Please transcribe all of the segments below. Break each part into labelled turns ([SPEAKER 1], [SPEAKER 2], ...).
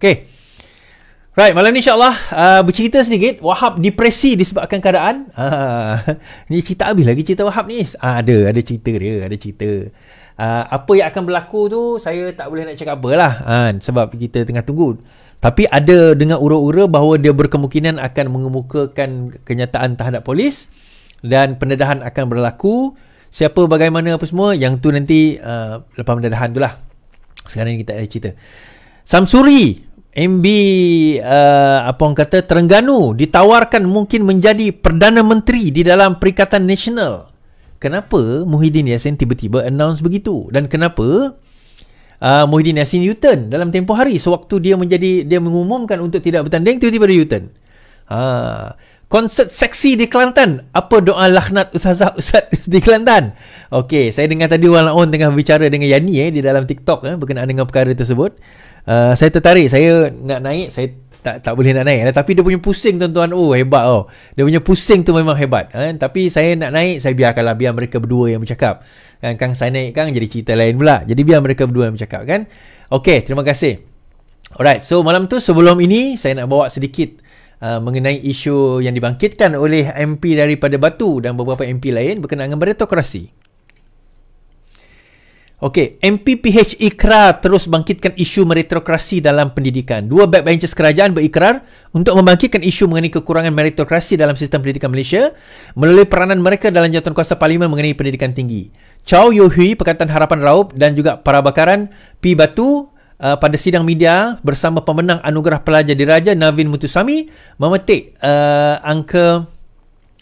[SPEAKER 1] Okay. Right, malam ni insyaAllah uh, bercerita sedikit. Wahab depresi disebabkan keadaan. Uh, ni cerita habis lagi cerita Wahab ni. Uh, ada, ada cerita dia, ada cerita. Uh, apa yang akan berlaku tu, saya tak boleh nak cakap apalah. Uh, sebab kita tengah tunggu. Tapi ada dengan ura-ura bahawa dia berkemungkinan akan mengemukakan kenyataan terhadap polis. Dan pendedahan akan berlaku. Siapa bagaimana apa semua, yang tu nanti uh, lepas pendedahan tu lah. Sekarang ni kita ada cerita. Samsuri MB uh, apa orang kata Terengganu ditawarkan mungkin menjadi perdana menteri di dalam Perikatan Nasional. Kenapa Muhyiddin Yassin tiba-tiba announce begitu? Dan kenapa uh, Muhyiddin Yassin U-turn dalam tempoh hari sewaktu dia menjadi dia mengumumkan untuk tidak bertanding tiba-tiba dia U-turn? Ha, konsert seksi di Kelantan. Apa doa laknat Ustazah Ustaz di Kelantan? Okey, saya dengar tadi Wan Laon tengah berbicara dengan Yani eh di dalam TikTok eh berkenaan dengan perkara tersebut. Uh, saya tertarik saya nak naik saya tak tak boleh nak naik eh, tapi dia punya pusing tuan-tuan oh hebat oh dia punya pusing tu memang hebat kan tapi saya nak naik saya biarkanlah biar mereka berdua yang bercakap kan kang saya naik kang jadi cerita lain pula jadi biar mereka berdua yang bercakap kan okey terima kasih alright so malam tu sebelum ini saya nak bawa sedikit Uh, mengenai isu yang dibangkitkan oleh MP daripada Batu dan beberapa MP lain berkenaan dengan meritokrasi. Okey, MPPH ikrar terus bangkitkan isu meritokrasi dalam pendidikan. Dua backbenchers kerajaan berikrar untuk membangkitkan isu mengenai kekurangan meritokrasi dalam sistem pendidikan Malaysia melalui peranan mereka dalam jawatan kuasa parlimen mengenai pendidikan tinggi. Chow Yu Hui, Pekatan Harapan Raub dan juga para bakaran P. Batu Uh, pada sidang media bersama pemenang anugerah pelajar diraja Navin Mutusami memetik uh, angka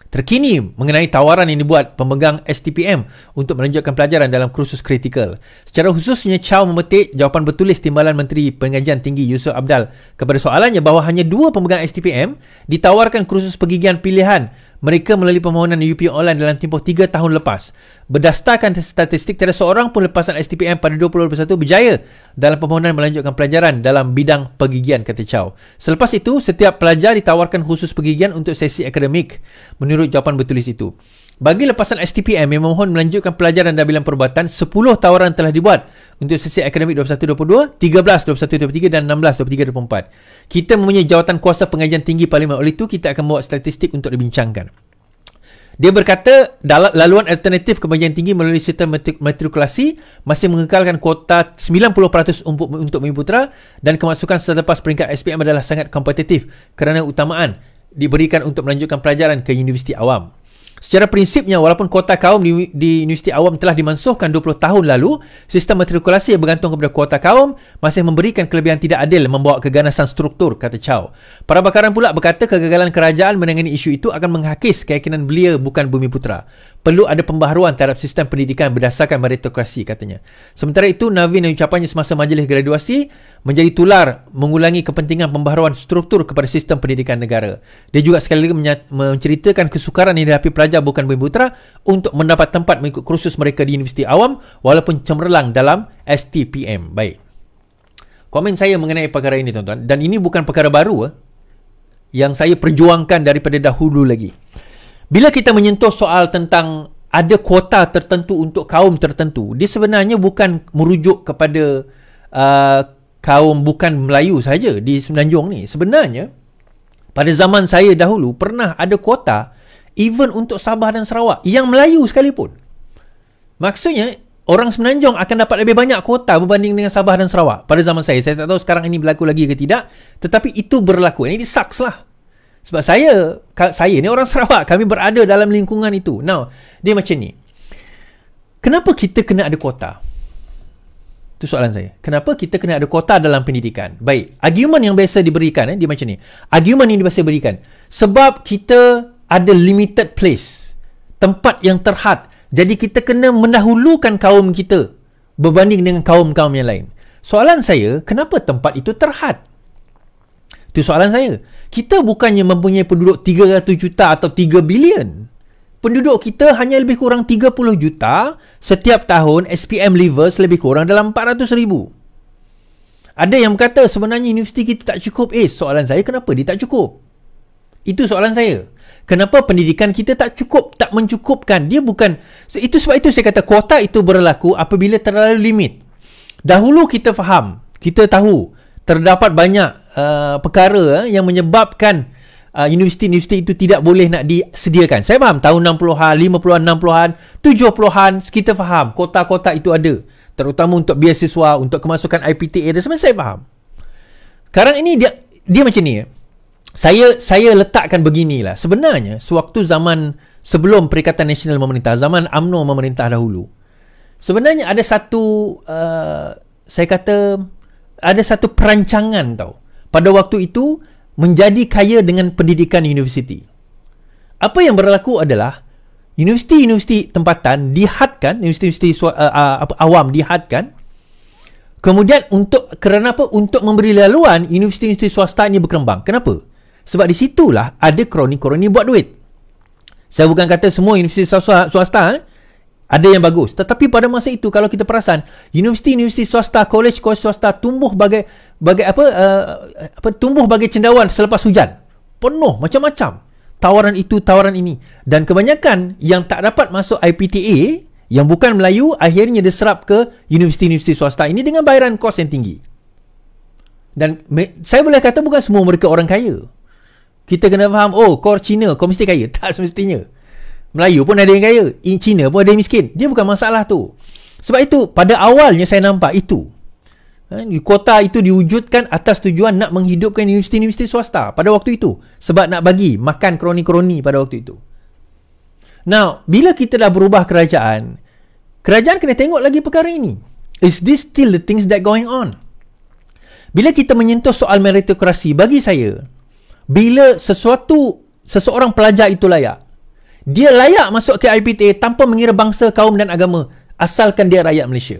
[SPEAKER 1] terkini mengenai tawaran yang dibuat pemegang STPM untuk melanjutkan pelajaran dalam kursus kritikal. Secara khususnya, Chow memetik jawapan bertulis Timbalan Menteri Pengajian Tinggi Yusof Abdal kepada soalannya bahawa hanya dua pemegang STPM ditawarkan kursus pergigian pilihan mereka melalui permohonan UP online dalam tempoh 3 tahun lepas. Berdasarkan statistik, tiada seorang pun lepasan STPM pada 2021 berjaya dalam permohonan melanjutkan pelajaran dalam bidang pergigian, kata Chow. Selepas itu, setiap pelajar ditawarkan khusus pergigian untuk sesi akademik, menurut jawapan bertulis itu. Bagi lepasan STPM yang memohon melanjutkan pelajaran dalam bidang perubatan, 10 tawaran telah dibuat untuk sesi akademik 21-22, 13, 21-23 dan 16, 23-24. Kita mempunyai jawatan kuasa pengajian tinggi parlimen. Oleh itu, kita akan membuat statistik untuk dibincangkan. Dia berkata, laluan alternatif kebajikan tinggi melalui sistem matrikulasi masih mengekalkan kuota 90% untuk, untuk Putera dan kemasukan selepas peringkat SPM adalah sangat kompetitif kerana utamaan diberikan untuk melanjutkan pelajaran ke universiti awam. Secara prinsipnya, walaupun kuota kaum di, di Universiti Awam telah dimansuhkan 20 tahun lalu, sistem matrikulasi yang bergantung kepada kuota kaum masih memberikan kelebihan tidak adil membawa keganasan struktur, kata Chow. Para bakaran pula berkata kegagalan kerajaan menangani isu itu akan menghakis keyakinan belia bukan bumi putra perlu ada pembaharuan terhadap sistem pendidikan berdasarkan meritokrasi katanya. Sementara itu, Navin yang ucapannya semasa majlis graduasi menjadi tular mengulangi kepentingan pembaharuan struktur kepada sistem pendidikan negara. Dia juga sekali lagi menceritakan kesukaran yang dihadapi pelajar bukan bumi putera untuk mendapat tempat mengikut kursus mereka di universiti awam walaupun cemerlang dalam STPM. Baik. Komen saya mengenai perkara ini tuan-tuan dan ini bukan perkara baru eh, yang saya perjuangkan daripada dahulu lagi bila kita menyentuh soal tentang ada kuota tertentu untuk kaum tertentu dia sebenarnya bukan merujuk kepada uh, kaum bukan Melayu saja di Semenanjung ni sebenarnya pada zaman saya dahulu pernah ada kuota even untuk Sabah dan Sarawak yang Melayu sekalipun maksudnya orang Semenanjung akan dapat lebih banyak kuota berbanding dengan Sabah dan Sarawak pada zaman saya saya tak tahu sekarang ini berlaku lagi ke tidak tetapi itu berlaku ini saks lah sebab saya, saya ni orang Sarawak. Kami berada dalam lingkungan itu. Now, dia macam ni. Kenapa kita kena ada kuota? Itu soalan saya. Kenapa kita kena ada kuota dalam pendidikan? Baik, argument yang biasa diberikan, eh, dia macam ni. Argument yang biasa diberikan. Sebab kita ada limited place. Tempat yang terhad. Jadi kita kena mendahulukan kaum kita berbanding dengan kaum-kaum yang lain. Soalan saya, kenapa tempat itu terhad? Itu soalan saya. Kita bukannya mempunyai penduduk 300 juta atau 3 bilion. Penduduk kita hanya lebih kurang 30 juta setiap tahun SPM livers lebih kurang dalam 400 ribu. Ada yang berkata sebenarnya universiti kita tak cukup. Eh, soalan saya kenapa dia tak cukup? Itu soalan saya. Kenapa pendidikan kita tak cukup, tak mencukupkan? Dia bukan... itu sebab itu saya kata kuota itu berlaku apabila terlalu limit. Dahulu kita faham, kita tahu terdapat banyak Uh, perkara uh, yang menyebabkan uh, universiti-universiti itu tidak boleh nak disediakan. Saya faham tahun 60-an, 50-an, 60-an, 70-an kita faham kota-kota itu ada. Terutama untuk biasiswa, untuk kemasukan IPTA dan semua saya faham. Sekarang ini dia dia macam ni. Eh. Saya saya letakkan beginilah. Sebenarnya sewaktu zaman sebelum Perikatan Nasional memerintah, zaman AMNO memerintah dahulu. Sebenarnya ada satu uh, saya kata ada satu perancangan tau pada waktu itu menjadi kaya dengan pendidikan universiti. Apa yang berlaku adalah universiti-universiti tempatan dihadkan, universiti-universiti uh, uh, awam dihadkan. Kemudian untuk kerana apa? Untuk memberi laluan universiti-universiti swasta ini berkembang. Kenapa? Sebab di situlah ada kroni-kroni buat duit. Saya bukan kata semua universiti swasta eh? ada yang bagus. Tetapi pada masa itu kalau kita perasan, universiti-universiti swasta, college-college swasta tumbuh bagai bagai apa uh, apa tumbuh bagai cendawan selepas hujan. Penuh macam-macam tawaran itu tawaran ini dan kebanyakan yang tak dapat masuk IPTA yang bukan Melayu akhirnya diserap ke universiti-universiti swasta ini dengan bayaran kos yang tinggi. Dan me, saya boleh kata bukan semua mereka orang kaya. Kita kena faham oh kor Cina kau mesti kaya tak semestinya. Melayu pun ada yang kaya, Cina pun ada yang miskin. Dia bukan masalah tu. Sebab itu pada awalnya saya nampak itu Eh, Kuota itu diwujudkan atas tujuan nak menghidupkan universiti-universiti swasta pada waktu itu. Sebab nak bagi makan kroni-kroni pada waktu itu. Now, bila kita dah berubah kerajaan, kerajaan kena tengok lagi perkara ini. Is this still the things that going on? Bila kita menyentuh soal meritokrasi, bagi saya, bila sesuatu, seseorang pelajar itu layak, dia layak masuk ke IPTA tanpa mengira bangsa, kaum dan agama asalkan dia rakyat Malaysia.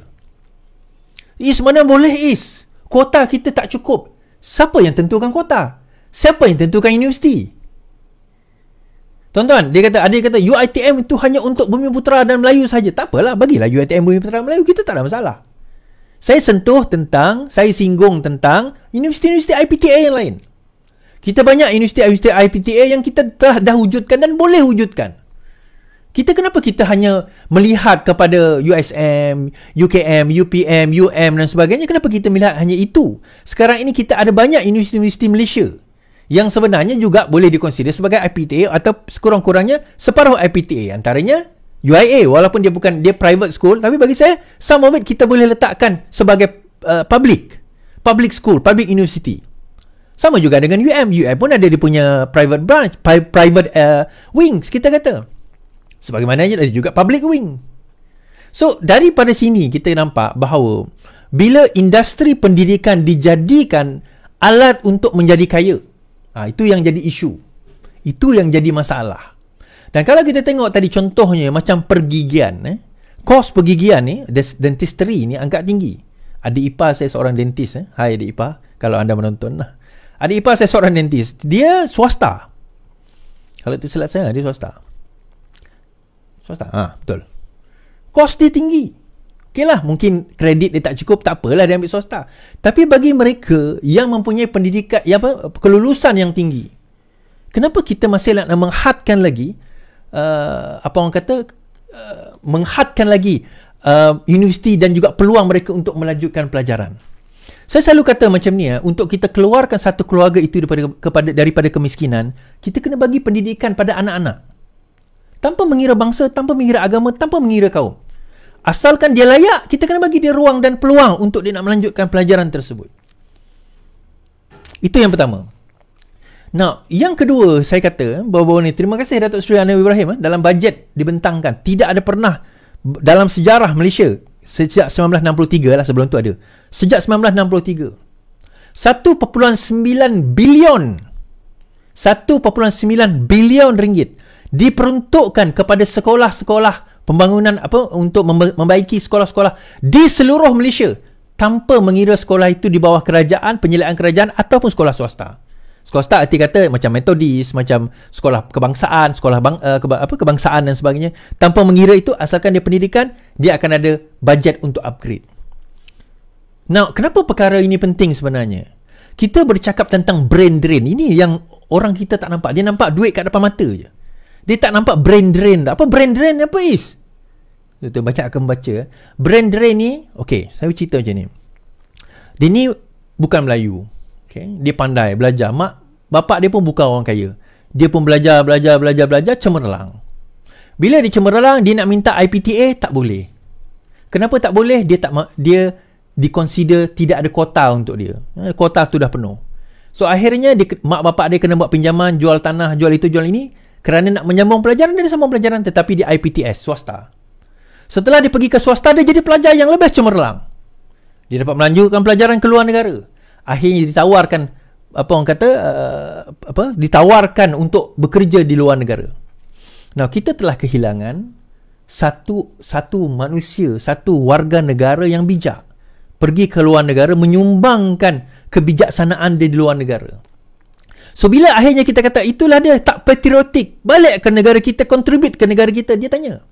[SPEAKER 1] Is mana boleh is Kuota kita tak cukup Siapa yang tentukan kuota? Siapa yang tentukan universiti? Tuan-tuan, dia kata ada kata UiTM itu hanya untuk Bumi Putra dan Melayu saja. Tak apalah, bagilah UiTM Bumi Putra dan Melayu, kita tak ada masalah. Saya sentuh tentang, saya singgung tentang universiti-universiti IPTA yang lain. Kita banyak universiti-universiti IPTA yang kita telah dah wujudkan dan boleh wujudkan. Kita kenapa kita hanya melihat kepada USM, UKM, UPM, UM dan sebagainya? Kenapa kita melihat hanya itu? Sekarang ini kita ada banyak universiti-universiti Malaysia yang sebenarnya juga boleh dikonsider sebagai IPTA atau sekurang-kurangnya separuh IPTA. Antaranya UIA walaupun dia bukan dia private school tapi bagi saya some of it kita boleh letakkan sebagai uh, public public school, public university. Sama juga dengan UM, UM pun ada dia punya private branch, private uh, wings kita kata. Sebagaimana ada juga public wing. So, daripada sini kita nampak bahawa bila industri pendidikan dijadikan alat untuk menjadi kaya, ha, itu yang jadi isu. Itu yang jadi masalah. Dan kalau kita tengok tadi contohnya macam pergigian, eh, kos pergigian ni, eh, dentistry ni angkat tinggi. Adik Ipa saya seorang dentist. Eh. Hai Adik Ipa, kalau anda menonton lah. Adik Ipa saya seorang dentist. Dia swasta. Kalau tersilap saya, dia swasta. Swasta? Ha, betul. Kos dia tinggi. Okay lah, mungkin kredit dia tak cukup, tak apalah dia ambil swasta. Tapi bagi mereka yang mempunyai pendidikan, yang apa, kelulusan yang tinggi, kenapa kita masih nak menghadkan lagi, uh, apa orang kata, uh, menghadkan lagi uh, universiti dan juga peluang mereka untuk melanjutkan pelajaran. Saya selalu kata macam ni ya, untuk kita keluarkan satu keluarga itu daripada, kepada, daripada kemiskinan, kita kena bagi pendidikan pada anak-anak. Tanpa mengira bangsa, tanpa mengira agama, tanpa mengira kaum. Asalkan dia layak, kita kena bagi dia ruang dan peluang untuk dia nak melanjutkan pelajaran tersebut. Itu yang pertama. Nah, yang kedua saya kata bawa-bawa ni, terima kasih Datuk Seri Anwar Ibrahim eh, dalam bajet dibentangkan tidak ada pernah dalam sejarah Malaysia sejak 1963 lah sebelum tu ada. Sejak 1963. 1.9 bilion 1.9 bilion ringgit diperuntukkan kepada sekolah-sekolah pembangunan apa untuk membaiki sekolah-sekolah di seluruh Malaysia tanpa mengira sekolah itu di bawah kerajaan, penyeliaan kerajaan ataupun sekolah swasta. Sekolah swasta arti kata macam metodis, macam sekolah kebangsaan, sekolah bang, uh, keba- apa kebangsaan dan sebagainya. Tanpa mengira itu asalkan dia pendidikan, dia akan ada bajet untuk upgrade. Now, kenapa perkara ini penting sebenarnya? Kita bercakap tentang brain drain. Ini yang orang kita tak nampak. Dia nampak duit kat depan mata je. Dia tak nampak brain drain tak? Apa brain drain apa is? Tuan-tuan baca akan baca eh. Brain drain ni Okay Saya cerita macam ni Dia ni Bukan Melayu Okay Dia pandai Belajar Mak Bapak dia pun bukan orang kaya Dia pun belajar Belajar Belajar Belajar Cemerlang Bila dia cemerlang Dia nak minta IPTA Tak boleh Kenapa tak boleh Dia tak Dia Diconsider Tidak ada kota untuk dia eh, Kota tu dah penuh So akhirnya dia, Mak bapak dia kena buat pinjaman Jual tanah Jual itu Jual ini kerana nak menyambung pelajaran dia sambung pelajaran tetapi di IPTS swasta setelah dia pergi ke swasta dia jadi pelajar yang lebih cemerlang dia dapat melanjutkan pelajaran ke luar negara akhirnya ditawarkan apa orang kata uh, apa ditawarkan untuk bekerja di luar negara now kita telah kehilangan satu satu manusia satu warga negara yang bijak pergi ke luar negara menyumbangkan kebijaksanaan dia di luar negara So bila akhirnya kita kata itulah dia tak patriotik Balik ke negara kita, contribute ke negara kita Dia tanya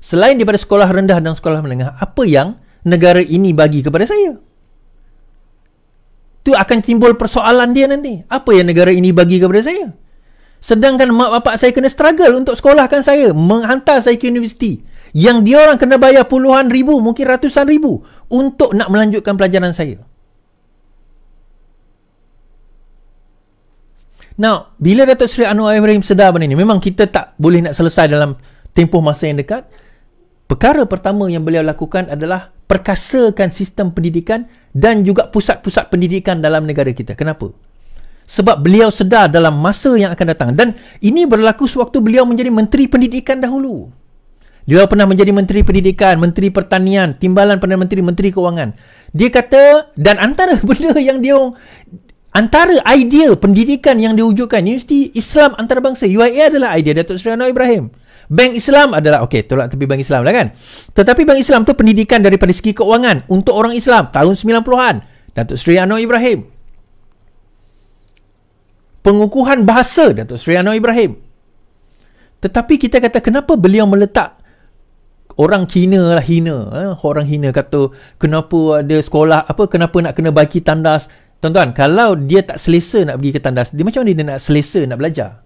[SPEAKER 1] Selain daripada sekolah rendah dan sekolah menengah Apa yang negara ini bagi kepada saya? Itu akan timbul persoalan dia nanti Apa yang negara ini bagi kepada saya? Sedangkan mak bapak saya kena struggle untuk sekolahkan saya Menghantar saya ke universiti Yang dia orang kena bayar puluhan ribu Mungkin ratusan ribu Untuk nak melanjutkan pelajaran saya Now, bila Datuk Seri Anwar Ibrahim sedar benda ni, memang kita tak boleh nak selesai dalam tempoh masa yang dekat. Perkara pertama yang beliau lakukan adalah perkasakan sistem pendidikan dan juga pusat-pusat pendidikan dalam negara kita. Kenapa? Sebab beliau sedar dalam masa yang akan datang dan ini berlaku sewaktu beliau menjadi menteri pendidikan dahulu. Dia pernah menjadi menteri pendidikan, menteri pertanian, timbalan perdana menteri, menteri kewangan. Dia kata dan antara benda yang dia Antara idea pendidikan yang diwujudkan Universiti Islam Antarabangsa UIA adalah idea Datuk Seri Anwar Ibrahim Bank Islam adalah Okey tolak tepi Bank Islam lah kan Tetapi Bank Islam tu pendidikan daripada segi keuangan Untuk orang Islam tahun 90-an Datuk Seri Anwar Ibrahim Pengukuhan bahasa Datuk Seri Anwar Ibrahim Tetapi kita kata kenapa beliau meletak orang hina lah hina eh? orang hina kata kenapa ada sekolah apa kenapa nak kena bagi tandas Tuan-tuan, kalau dia tak selesa nak pergi ke tandas, dia macam mana dia nak selesa nak belajar?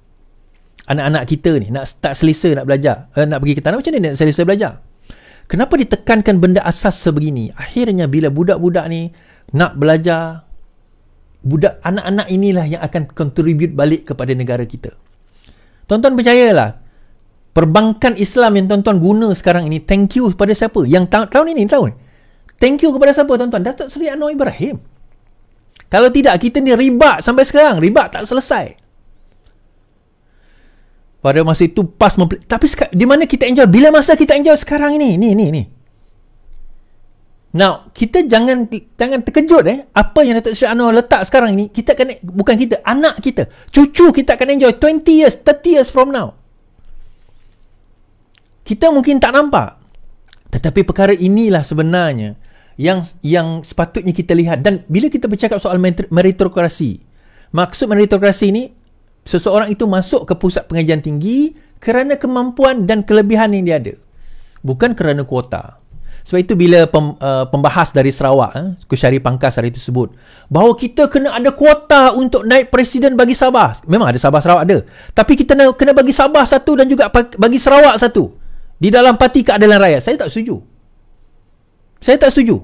[SPEAKER 1] Anak-anak kita ni nak tak selesa nak belajar, eh, nak pergi ke tandas, macam mana dia nak selesa belajar? Kenapa ditekankan benda asas sebegini? Akhirnya bila budak-budak ni nak belajar, budak anak-anak inilah yang akan contribute balik kepada negara kita. Tuan-tuan percayalah, perbankan Islam yang tuan-tuan guna sekarang ini, thank you kepada siapa? Yang ta- tahun ini, tahun Thank you kepada siapa tuan-tuan? Datuk Seri Anwar Ibrahim. Kalau tidak, kita ni riba sampai sekarang. riba tak selesai. Pada masa itu, pas mempel- Tapi di mana kita enjoy? Bila masa kita enjoy sekarang ini? ini ini ini. Now, kita jangan jangan terkejut eh. Apa yang Datuk Sri Anwar letak sekarang ni, kita akan, bukan kita, anak kita, cucu kita akan enjoy 20 years, 30 years from now. Kita mungkin tak nampak. Tetapi perkara inilah sebenarnya yang yang sepatutnya kita lihat dan bila kita bercakap soal meritokrasi maksud meritokrasi ni seseorang itu masuk ke pusat pengajian tinggi kerana kemampuan dan kelebihan yang dia ada bukan kerana kuota sebab itu bila pem, uh, pembahas dari Sarawak eh, Kushari Pangkas hari itu sebut bahawa kita kena ada kuota untuk naik presiden bagi Sabah memang ada Sabah Sarawak ada tapi kita kena bagi Sabah satu dan juga bagi Sarawak satu di dalam parti keadilan rakyat saya tak setuju saya tak setuju.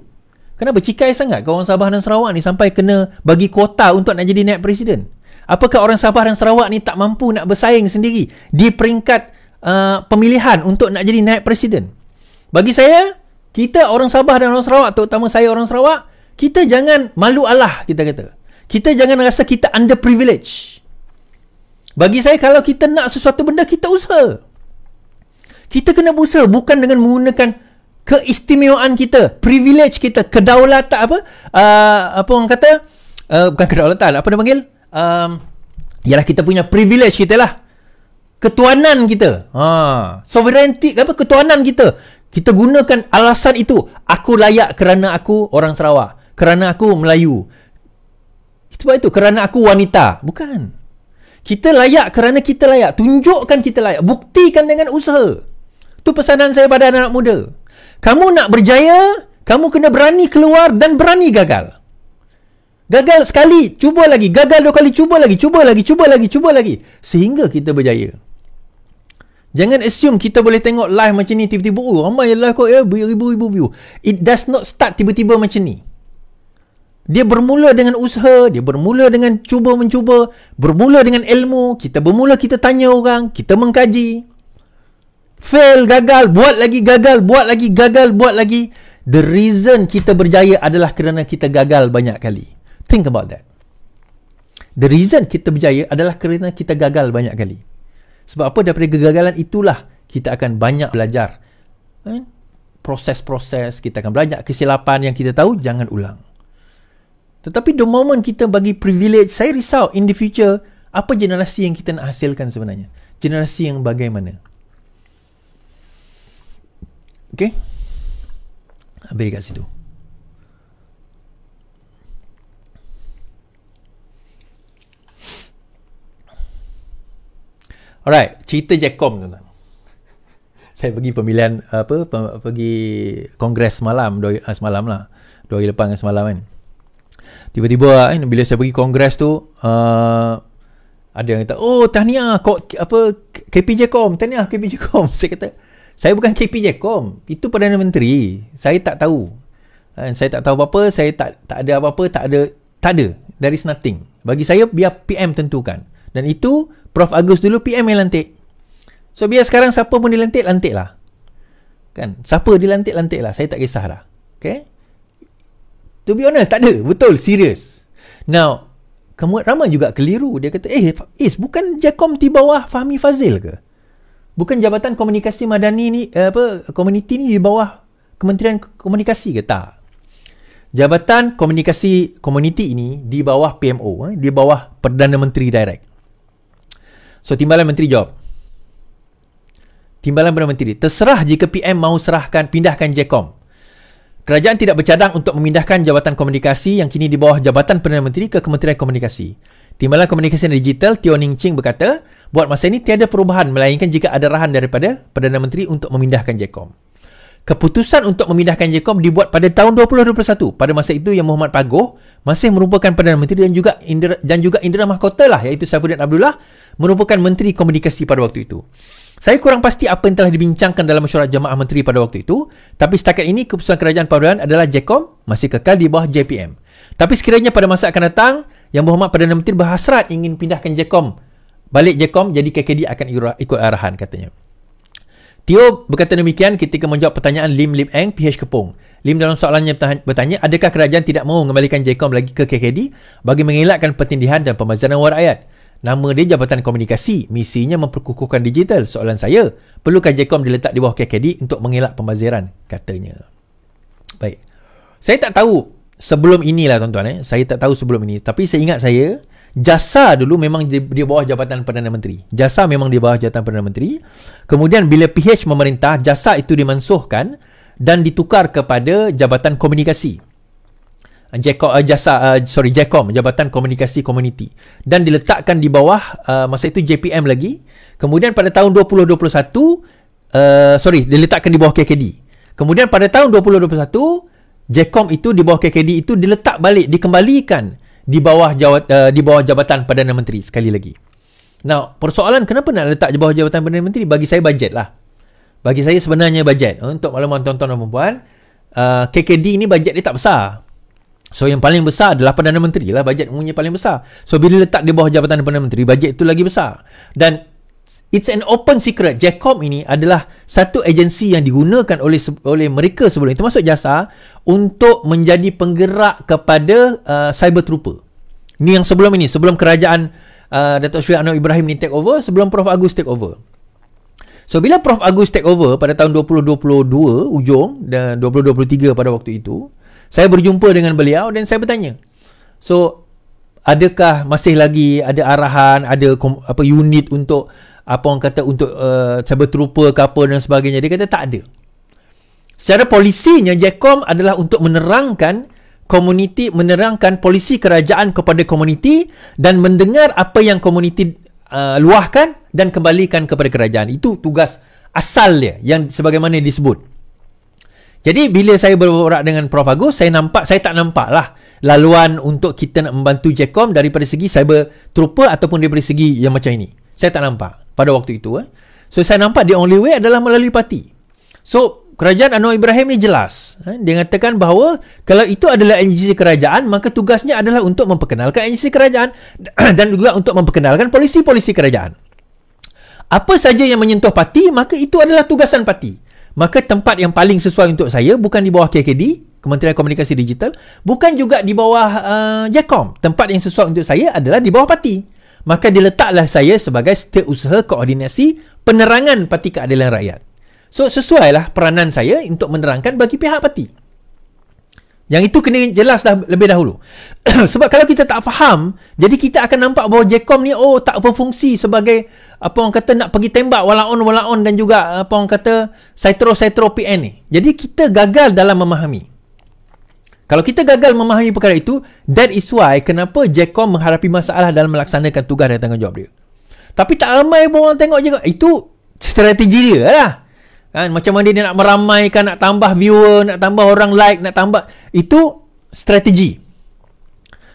[SPEAKER 1] Kenapa cikai sangat kawan Sabah dan Sarawak ni sampai kena bagi kuota untuk nak jadi naib presiden? Apakah orang Sabah dan Sarawak ni tak mampu nak bersaing sendiri di peringkat uh, pemilihan untuk nak jadi naib presiden? Bagi saya, kita orang Sabah dan orang Sarawak, terutama saya orang Sarawak, kita jangan malu Allah kita kata. Kita jangan rasa kita under privilege. Bagi saya kalau kita nak sesuatu benda kita usaha. Kita kena berusaha bukan dengan menggunakan keistimewaan kita, privilege kita, kedaulatan apa? Uh, apa orang kata? Uh, bukan kedaulatan, apa dia panggil? Um, ialah kita punya privilege kita lah. Ketuanan kita. Ha. Sovereignty, apa? Ketuanan kita. Kita gunakan alasan itu. Aku layak kerana aku orang Sarawak. Kerana aku Melayu. Itu apa itu? Kerana aku wanita. Bukan. Kita layak kerana kita layak. Tunjukkan kita layak. Buktikan dengan usaha. Itu pesanan saya pada anak-anak muda. Kamu nak berjaya, kamu kena berani keluar dan berani gagal. Gagal sekali, cuba lagi. Gagal dua kali, cuba lagi. Cuba lagi, cuba lagi, cuba lagi. Sehingga kita berjaya. Jangan assume kita boleh tengok live macam ni tiba-tiba. Oh, ramai yang live kau. Ya, beribu-ribu view. It does not start tiba-tiba macam ni. Dia bermula dengan usaha, dia bermula dengan cuba-mencuba, bermula dengan ilmu, kita bermula kita tanya orang, kita mengkaji, Fail, gagal, buat lagi gagal, buat lagi gagal, buat lagi. The reason kita berjaya adalah kerana kita gagal banyak kali. Think about that. The reason kita berjaya adalah kerana kita gagal banyak kali. Sebab apa? Daripada kegagalan itulah kita akan banyak belajar. Kan? Proses-proses kita akan belajar. Kesilapan yang kita tahu jangan ulang. Tetapi the moment kita bagi privilege, saya risau in the future apa generasi yang kita nak hasilkan sebenarnya. Generasi yang bagaimana? Okay Habis kat situ Alright, cerita Jacom tu tuan Saya pergi pemilihan apa pergi kongres malam dua hari ah, semalam lah. Dua hari lepas semalam kan. Tiba-tiba ah, kan bila saya pergi kongres tu, uh, ada yang kata, "Oh, tahniah kok apa KP Jacom, tahniah KP Jacom." Saya kata, uh, saya bukan KP Jekom. Itu Perdana Menteri. Saya tak tahu. And eh, saya tak tahu apa-apa. Saya tak tak ada apa-apa. Tak ada. Tak ada. There is nothing. Bagi saya, biar PM tentukan. Dan itu, Prof. Agus dulu PM yang lantik. So, biar sekarang siapa pun dilantik, lantiklah. Kan? Siapa dilantik, lantiklah. Saya tak kisahlah. Okay? To be honest, tak ada. Betul. Serius. Now, kemudian ramai juga keliru. Dia kata, eh, is eh, bukan Jekom di bawah Fahmi Fazil ke? bukan jabatan komunikasi madani ni eh, apa komuniti ni di bawah Kementerian Komunikasi ke tak? Jabatan komunikasi komuniti ini di bawah PMO, eh, di bawah Perdana Menteri direct. So timbalan menteri jawab. Timbalan Perdana Menteri, terserah jika PM mau serahkan pindahkan JECOM. Kerajaan tidak bercadang untuk memindahkan jabatan komunikasi yang kini di bawah Jabatan Perdana Menteri ke Kementerian Komunikasi. Timbalan Komunikasi Digital Tio Ning Ching berkata, buat masa ini tiada perubahan melainkan jika ada rahan daripada Perdana Menteri untuk memindahkan JECOM. Keputusan untuk memindahkan JECOM dibuat pada tahun 2021. Pada masa itu, Yang Muhammad Pagoh masih merupakan Perdana Menteri dan juga Indra, dan juga Indra Mahkota lah, iaitu Safuddin Abdullah, merupakan Menteri Komunikasi pada waktu itu. Saya kurang pasti apa yang telah dibincangkan dalam mesyuarat jemaah menteri pada waktu itu, tapi setakat ini keputusan kerajaan Perdana adalah JECOM masih kekal di bawah JPM. Tapi sekiranya pada masa akan datang, yang berhormat Perdana Menteri berhasrat ingin pindahkan JECOM. Balik JECOM jadi KKD akan ikut arahan katanya. Tio berkata demikian ketika menjawab pertanyaan Lim Lim Eng, PH Kepung. Lim dalam soalannya bertanya, adakah kerajaan tidak mahu mengembalikan JECOM lagi ke KKD bagi mengelakkan pertindihan dan pemazanan wang rakyat? Nama dia Jabatan Komunikasi, misinya memperkukuhkan digital. Soalan saya, perlukah JECOM diletak di bawah KKD untuk mengelak pembaziran? Katanya. Baik. Saya tak tahu sebelum inilah tuan-tuan eh. Saya tak tahu sebelum ini. Tapi saya ingat saya, Jasa dulu memang di, di bawah jabatan Perdana Menteri. Jasa memang di bawah jabatan Perdana Menteri. Kemudian bila PH memerintah, jasa itu dimansuhkan dan ditukar kepada jabatan komunikasi. Uh, Jeko, uh, jasa, uh, sorry, Jekom Jabatan Komunikasi Komuniti. Dan diletakkan di bawah, uh, masa itu JPM lagi. Kemudian pada tahun 2021, uh, sorry, diletakkan di bawah KKD. Kemudian pada tahun 2021, JECOM itu di bawah KKD itu diletak balik, dikembalikan di bawah jawat, uh, di bawah Jabatan Perdana Menteri sekali lagi. Now, persoalan kenapa nak letak di bawah Jabatan Perdana Menteri? Bagi saya bajet lah. Bagi saya sebenarnya bajet. Eh, untuk maklumat tuan-tuan dan perempuan, uh, eh, KKD ini bajet dia tak besar. So yang paling besar adalah Perdana Menteri lah Bajet umumnya paling besar So bila letak di bawah Jabatan Perdana Menteri Bajet itu lagi besar Dan It's an open secret JECOM ini adalah Satu agensi yang digunakan oleh oleh mereka sebelum ini Termasuk jasa untuk menjadi penggerak kepada uh, cyber trooper. Ni yang sebelum ini, sebelum kerajaan uh, Datuk Seri Anwar Ibrahim ni take over, sebelum Prof Agus take over. So bila Prof Agus take over pada tahun 2022 ujung dan 2023 pada waktu itu, saya berjumpa dengan beliau dan saya bertanya. So adakah masih lagi ada arahan, ada kom- apa unit untuk apa orang kata untuk uh, cyber trooper ke apa dan sebagainya. Dia kata tak ada. Secara polisinya, JECOM adalah untuk menerangkan komuniti, menerangkan polisi kerajaan kepada komuniti dan mendengar apa yang komuniti uh, luahkan dan kembalikan kepada kerajaan. Itu tugas asal dia yang sebagaimana disebut. Jadi bila saya berbual dengan Prof Agus, saya nampak saya tak nampak lah laluan untuk kita nak membantu JECOM daripada segi cyber trooper ataupun daripada segi yang macam ini. Saya tak nampak pada waktu itu. Eh. So saya nampak the only way adalah melalui parti. So kerajaan Anwar Ibrahim ni jelas. Eh, dia mengatakan bahawa kalau itu adalah agensi kerajaan, maka tugasnya adalah untuk memperkenalkan agensi kerajaan dan juga untuk memperkenalkan polisi-polisi kerajaan. Apa saja yang menyentuh parti, maka itu adalah tugasan parti. Maka tempat yang paling sesuai untuk saya bukan di bawah KKD, Kementerian Komunikasi Digital, bukan juga di bawah uh, JAKOM. Tempat yang sesuai untuk saya adalah di bawah parti. Maka diletaklah saya sebagai setiausaha koordinasi penerangan Parti Keadilan Rakyat. So sesuai lah peranan saya untuk menerangkan bagi pihak parti. Yang itu kena jelas dah lebih dahulu. Sebab kalau kita tak faham, jadi kita akan nampak bahawa JCOM ni oh tak berfungsi sebagai apa orang kata nak pergi tembak wala on wala on dan juga apa orang kata saitro saitro PN ni. Jadi kita gagal dalam memahami. Kalau kita gagal memahami perkara itu, that is why kenapa JCOM menghadapi masalah dalam melaksanakan tugas dan tanggungjawab dia. Tapi tak ramai pun orang tengok JCOM. Itu strategi dia lah kan? Macam mana dia nak meramaikan Nak tambah viewer Nak tambah orang like Nak tambah Itu strategi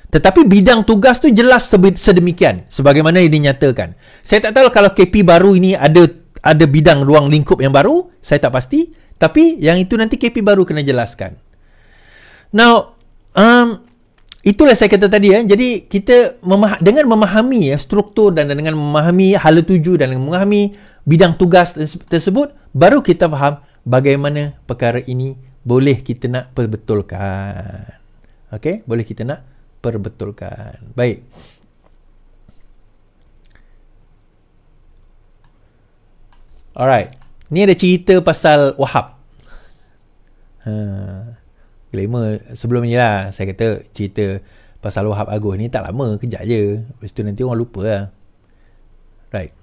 [SPEAKER 1] tetapi bidang tugas tu jelas sedemikian sebagaimana yang dinyatakan. Saya tak tahu kalau KP baru ini ada ada bidang ruang lingkup yang baru, saya tak pasti, tapi yang itu nanti KP baru kena jelaskan. Now, um itulah saya kata tadi ya. Jadi kita memah- dengan memahami ya struktur dan dengan memahami hala tuju dan dengan memahami bidang tugas tersebut, baru kita faham bagaimana perkara ini boleh kita nak perbetulkan. Okey, boleh kita nak perbetulkan. Baik. Alright. Ni ada cerita pasal Wahab. Ha. Glamour sebelum ni lah saya kata cerita pasal Wahab Agus ni tak lama, kejap je. Lepas tu nanti orang lupa lah. Right.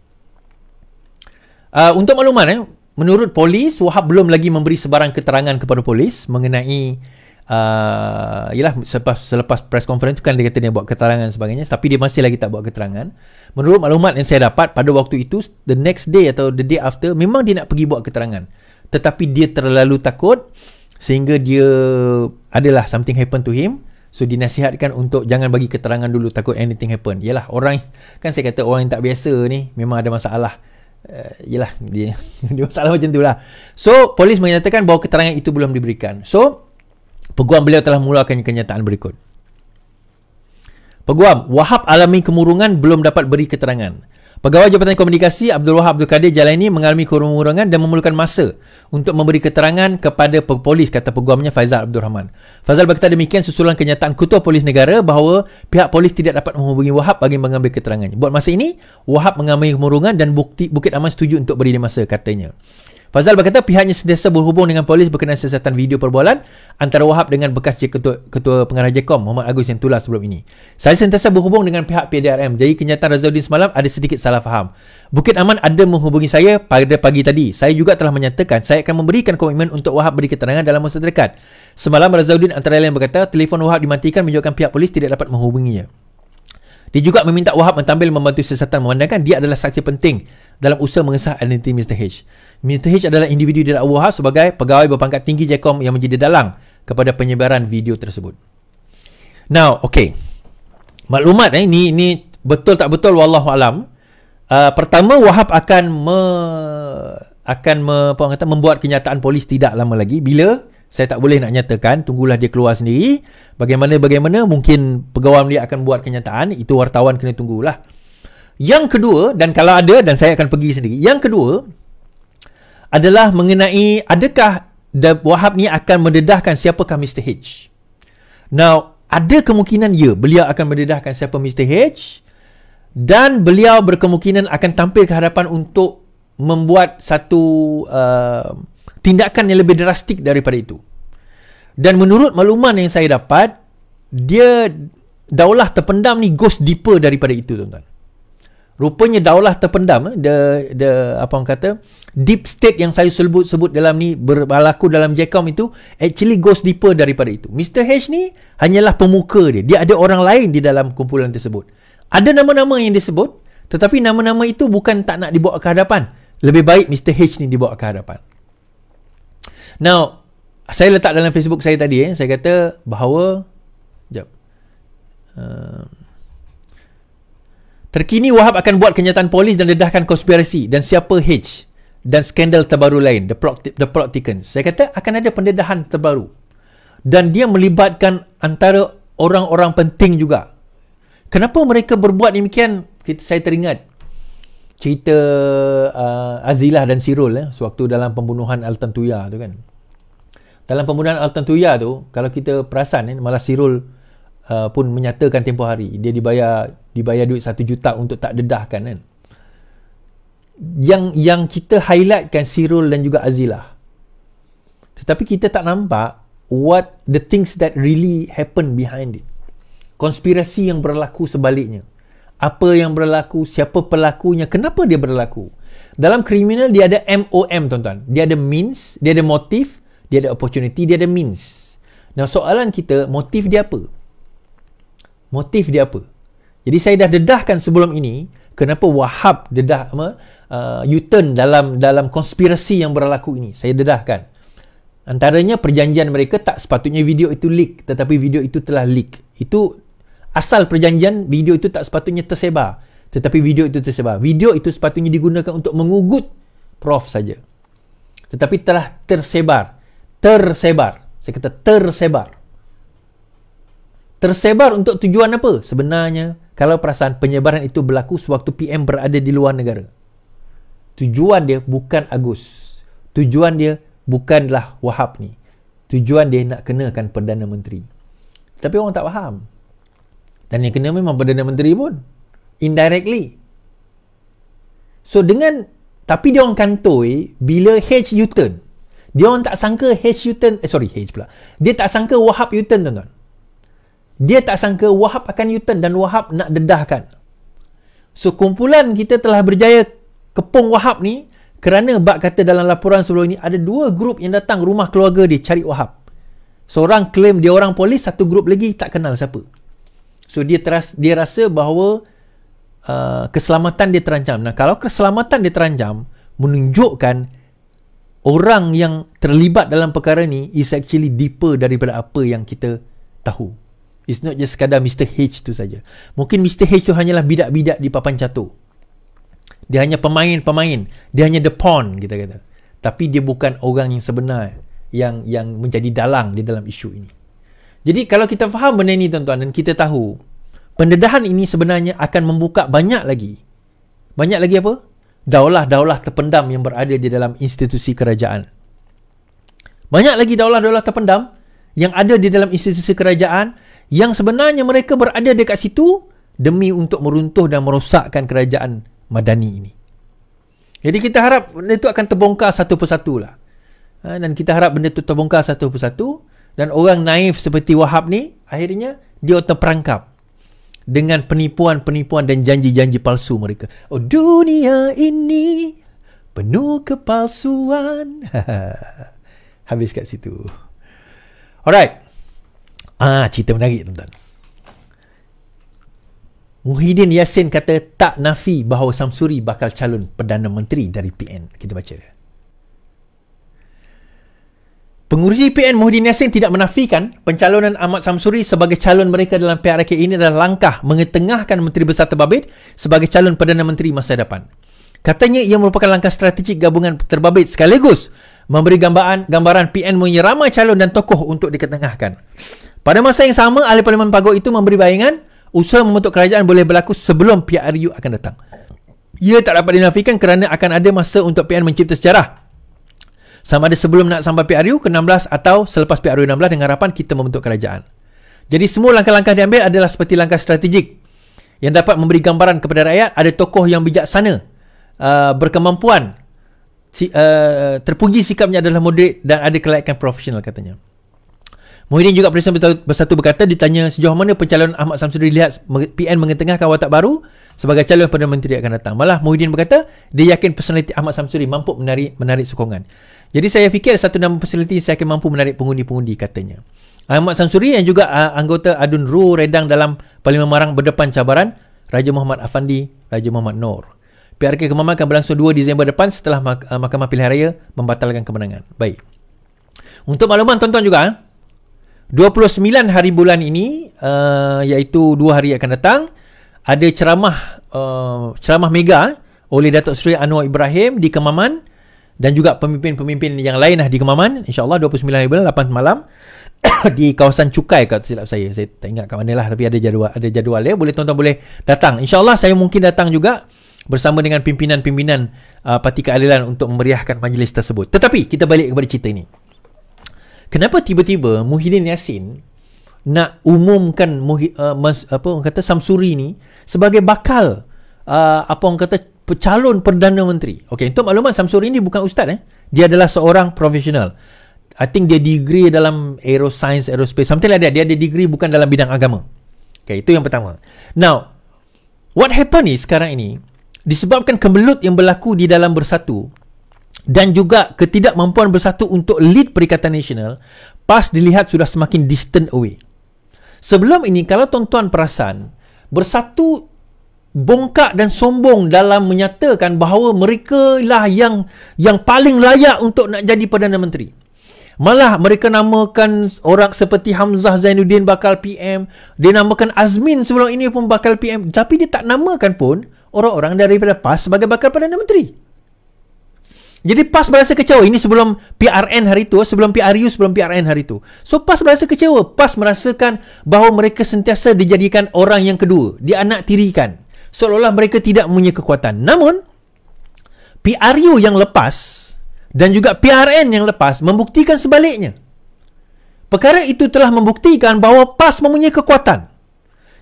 [SPEAKER 1] Uh, untuk makluman eh, menurut polis Wahab belum lagi memberi sebarang keterangan kepada polis mengenai uh, yalah selepas selepas press conference tu kan dia kata dia buat keterangan sebagainya tapi dia masih lagi tak buat keterangan menurut maklumat yang saya dapat pada waktu itu the next day atau the day after memang dia nak pergi buat keterangan tetapi dia terlalu takut sehingga dia adalah something happen to him so dinasihatkan untuk jangan bagi keterangan dulu takut anything happen yalah orang kan saya kata orang yang tak biasa ni memang ada masalah uh, yelah dia, dia salah macam tu lah. so polis menyatakan bahawa keterangan itu belum diberikan so peguam beliau telah mengeluarkan kenyataan berikut peguam Wahab alami kemurungan belum dapat beri keterangan Pegawai Jabatan Komunikasi Abdul Wahab Abdul Kadir Jalani mengalami kurungan dan memerlukan masa untuk memberi keterangan kepada polis kata peguamnya Faizal Abdul Rahman. Faizal berkata demikian susulan kenyataan ketua polis negara bahawa pihak polis tidak dapat menghubungi Wahab bagi mengambil keterangannya. Buat masa ini, Wahab mengalami kemurungan dan bukti Bukit Aman setuju untuk beri dia masa katanya. Fazal berkata pihaknya sentiasa berhubung dengan polis berkenaan siasatan video perbualan antara Wahab dengan bekas ketua, ketua pengarah JCOM Muhammad Agus yang tular sebelum ini. Saya sentiasa berhubung dengan pihak PDRM. Jadi kenyataan Razaluddin semalam ada sedikit salah faham. Bukit Aman ada menghubungi saya pada pagi tadi. Saya juga telah menyatakan saya akan memberikan komitmen untuk Wahab beri keterangan dalam masa terdekat. Semalam Razaluddin antara lain berkata telefon Wahab dimatikan menunjukkan pihak polis tidak dapat menghubunginya. Dia juga meminta Wahab mentambil membantu siasatan memandangkan dia adalah saksi penting dalam usaha mengesah identiti Mr. H. Mr. H adalah individu di dakwah sebagai pegawai berpangkat tinggi JECOM yang menjadi dalang kepada penyebaran video tersebut. Now, okay. Maklumat eh, ni, ni betul tak betul, wallahu alam. Uh, pertama, Wahab akan me, akan me, kata, membuat kenyataan polis tidak lama lagi. Bila saya tak boleh nak nyatakan, tunggulah dia keluar sendiri. Bagaimana-bagaimana mungkin pegawai dia akan buat kenyataan, itu wartawan kena tunggulah. Yang kedua dan kalau ada dan saya akan pergi sendiri. Yang kedua adalah mengenai adakah Wahab ni akan mendedahkan siapakah Mr. H. Now, ada kemungkinan ya beliau akan mendedahkan siapa Mr. H dan beliau berkemungkinan akan tampil ke hadapan untuk membuat satu uh, tindakan yang lebih drastik daripada itu. Dan menurut maklumat yang saya dapat, dia daulah terpendam ni goes deeper daripada itu, tuan-tuan rupanya daulah terpendam eh? the the apa orang kata deep state yang saya sebut-sebut dalam ni berlaku dalam JCOM itu actually goes deeper daripada itu. Mr H ni hanyalah pemuka dia. Dia ada orang lain di dalam kumpulan tersebut. Ada nama-nama yang disebut tetapi nama-nama itu bukan tak nak dibawa ke hadapan. Lebih baik Mr H ni dibawa ke hadapan. Now, saya letak dalam Facebook saya tadi eh, saya kata bahawa jap. Um, Terkini Wahab akan buat kenyataan polis dan dedahkan konspirasi dan siapa H dan skandal terbaru lain the plot the plot thickens. Saya kata akan ada pendedahan terbaru. Dan dia melibatkan antara orang-orang penting juga. Kenapa mereka berbuat demikian? Kita, saya teringat cerita uh, Azilah dan Sirul eh, sewaktu dalam pembunuhan Altantuya tu kan. Dalam pembunuhan Altantuya tu, kalau kita perasan eh, malah Sirul uh, pun menyatakan tempoh hari dia dibayar dibayar duit satu juta untuk tak dedahkan kan yang yang kita highlightkan Sirul dan juga Azilah tetapi kita tak nampak what the things that really happen behind it konspirasi yang berlaku sebaliknya apa yang berlaku siapa pelakunya kenapa dia berlaku dalam kriminal dia ada MOM tuan-tuan dia ada means dia ada motif dia ada opportunity dia ada means Nah soalan kita motif dia apa? motif dia apa jadi saya dah dedahkan sebelum ini kenapa Wahab dedah apa uh, U-turn dalam dalam konspirasi yang berlaku ini saya dedahkan antaranya perjanjian mereka tak sepatutnya video itu leak tetapi video itu telah leak itu asal perjanjian video itu tak sepatutnya tersebar tetapi video itu tersebar video itu sepatutnya digunakan untuk mengugut prof saja tetapi telah tersebar tersebar saya kata tersebar Tersebar untuk tujuan apa? Sebenarnya, kalau perasan penyebaran itu berlaku sewaktu PM berada di luar negara. Tujuan dia bukan Agus. Tujuan dia bukanlah Wahab ni. Tujuan dia nak kenakan Perdana Menteri. Tapi orang tak faham. Dan yang kena memang Perdana Menteri pun. Indirectly. So dengan, tapi dia orang kantoi bila H U-turn. Dia orang tak sangka H U-turn, eh sorry H pula. Dia tak sangka Wahab U-turn tuan-tuan dia tak sangka Wahab akan U-turn dan Wahab nak dedahkan. So kumpulan kita telah berjaya kepung Wahab ni kerana bab kata dalam laporan sebelum ini ada dua grup yang datang rumah keluarga dia cari Wahab. Seorang claim dia orang polis, satu grup lagi tak kenal siapa. So dia teras, dia rasa bahawa uh, keselamatan dia terancam. Nah, kalau keselamatan dia terancam, menunjukkan orang yang terlibat dalam perkara ni is actually deeper daripada apa yang kita tahu. It's not just sekadar Mr. H tu saja. Mungkin Mr. H tu hanyalah bidak-bidak di papan catur. Dia hanya pemain-pemain. Dia hanya the pawn, kita kata. Tapi dia bukan orang yang sebenar yang yang menjadi dalang di dalam isu ini. Jadi kalau kita faham benda ini tuan-tuan dan kita tahu pendedahan ini sebenarnya akan membuka banyak lagi. Banyak lagi apa? Daulah-daulah terpendam yang berada di dalam institusi kerajaan. Banyak lagi daulah-daulah terpendam yang ada di dalam institusi kerajaan yang sebenarnya mereka berada dekat situ demi untuk meruntuh dan merosakkan kerajaan madani ini. Jadi kita harap benda itu akan terbongkar satu persatu lah. Ha, dan kita harap benda itu terbongkar satu persatu dan orang naif seperti Wahab ni akhirnya dia terperangkap dengan penipuan-penipuan dan janji-janji palsu mereka. Oh dunia ini penuh kepalsuan. Habis kat situ. Alright. Ah, cerita menarik tuan-tuan. Muhyiddin Yassin kata tak nafi bahawa Samsuri bakal calon Perdana Menteri dari PN. Kita baca. Pengurusi PN Muhyiddin Yassin tidak menafikan pencalonan Ahmad Samsuri sebagai calon mereka dalam PRK ini adalah langkah mengetengahkan Menteri Besar Terbabit sebagai calon Perdana Menteri masa depan. Katanya ia merupakan langkah strategik gabungan Terbabit sekaligus memberi gambaran gambaran PN mempunyai ramai calon dan tokoh untuk diketengahkan. Pada masa yang sama, ahli parlimen Pago itu memberi bayangan usaha membentuk kerajaan boleh berlaku sebelum PRU akan datang. Ia tak dapat dinafikan kerana akan ada masa untuk PN mencipta sejarah. Sama ada sebelum nak sampai PRU ke-16 atau selepas PRU 16 dengan harapan kita membentuk kerajaan. Jadi semua langkah-langkah diambil adalah seperti langkah strategik yang dapat memberi gambaran kepada rakyat ada tokoh yang bijaksana, uh, berkemampuan si, uh, terpuji sikapnya adalah moderate dan ada kelayakan profesional katanya. Muhyiddin juga Presiden Bersatu berkata ditanya sejauh mana pencalon Ahmad Samsudin dilihat PN mengetengahkan watak baru sebagai calon Perdana Menteri akan datang. Malah Muhyiddin berkata dia yakin personaliti Ahmad Samsudin mampu menarik, menarik sokongan. Jadi saya fikir satu nama personaliti saya akan mampu menarik pengundi-pengundi katanya. Ahmad Samsuri yang juga uh, anggota Adun Ru Redang dalam Parlimen Marang berdepan cabaran Raja Muhammad Afandi, Raja Muhammad Nor. PRK Kemaman akan berlangsung 2 Disember depan setelah eh, Mahkamah Pilihan Raya membatalkan kemenangan. Baik. Untuk makluman tuan-tuan juga, 29 eh, hari bulan ini, uh, iaitu 2 hari akan datang, ada ceramah uh, ceramah mega oleh Datuk Seri Anwar Ibrahim di Kemaman dan juga pemimpin-pemimpin yang lain lah di Kemaman. InsyaAllah 29 hari bulan, 8 malam di kawasan cukai kalau silap saya saya tak ingat kat mana lah tapi ada jadual ada jadual ya boleh tonton boleh datang insyaallah saya mungkin datang juga bersama dengan pimpinan-pimpinan uh, parti keadilan untuk memeriahkan majlis tersebut. Tetapi kita balik kepada cerita ini. Kenapa tiba-tiba Muhyiddin Yassin nak umumkan Muhi, uh, mas, apa orang kata Samsuri ni sebagai bakal uh, apa orang kata calon perdana menteri. Okey, untuk makluman Samsuri ni bukan ustaz eh. Dia adalah seorang profesional. I think dia degree dalam aeroscience, aerospace, something like that. Dia ada degree bukan dalam bidang agama. Okay, itu yang pertama. Now, what happen ni sekarang ini, disebabkan kemelut yang berlaku di dalam bersatu dan juga ketidakmampuan bersatu untuk lead Perikatan Nasional PAS dilihat sudah semakin distant away sebelum ini kalau tuan-tuan perasan bersatu bongkak dan sombong dalam menyatakan bahawa mereka lah yang yang paling layak untuk nak jadi Perdana Menteri Malah mereka namakan orang seperti Hamzah Zainuddin bakal PM. Dia namakan Azmin sebelum ini pun bakal PM. Tapi dia tak namakan pun orang-orang daripada PAS sebagai bakal Perdana Menteri. Jadi PAS berasa kecewa. Ini sebelum PRN hari itu, sebelum PRU, sebelum PRN hari itu. So PAS berasa kecewa. PAS merasakan bahawa mereka sentiasa dijadikan orang yang kedua. dia anak tirikan. Seolah-olah mereka tidak punya kekuatan. Namun, PRU yang lepas dan juga PRN yang lepas membuktikan sebaliknya. Perkara itu telah membuktikan bahawa PAS mempunyai kekuatan.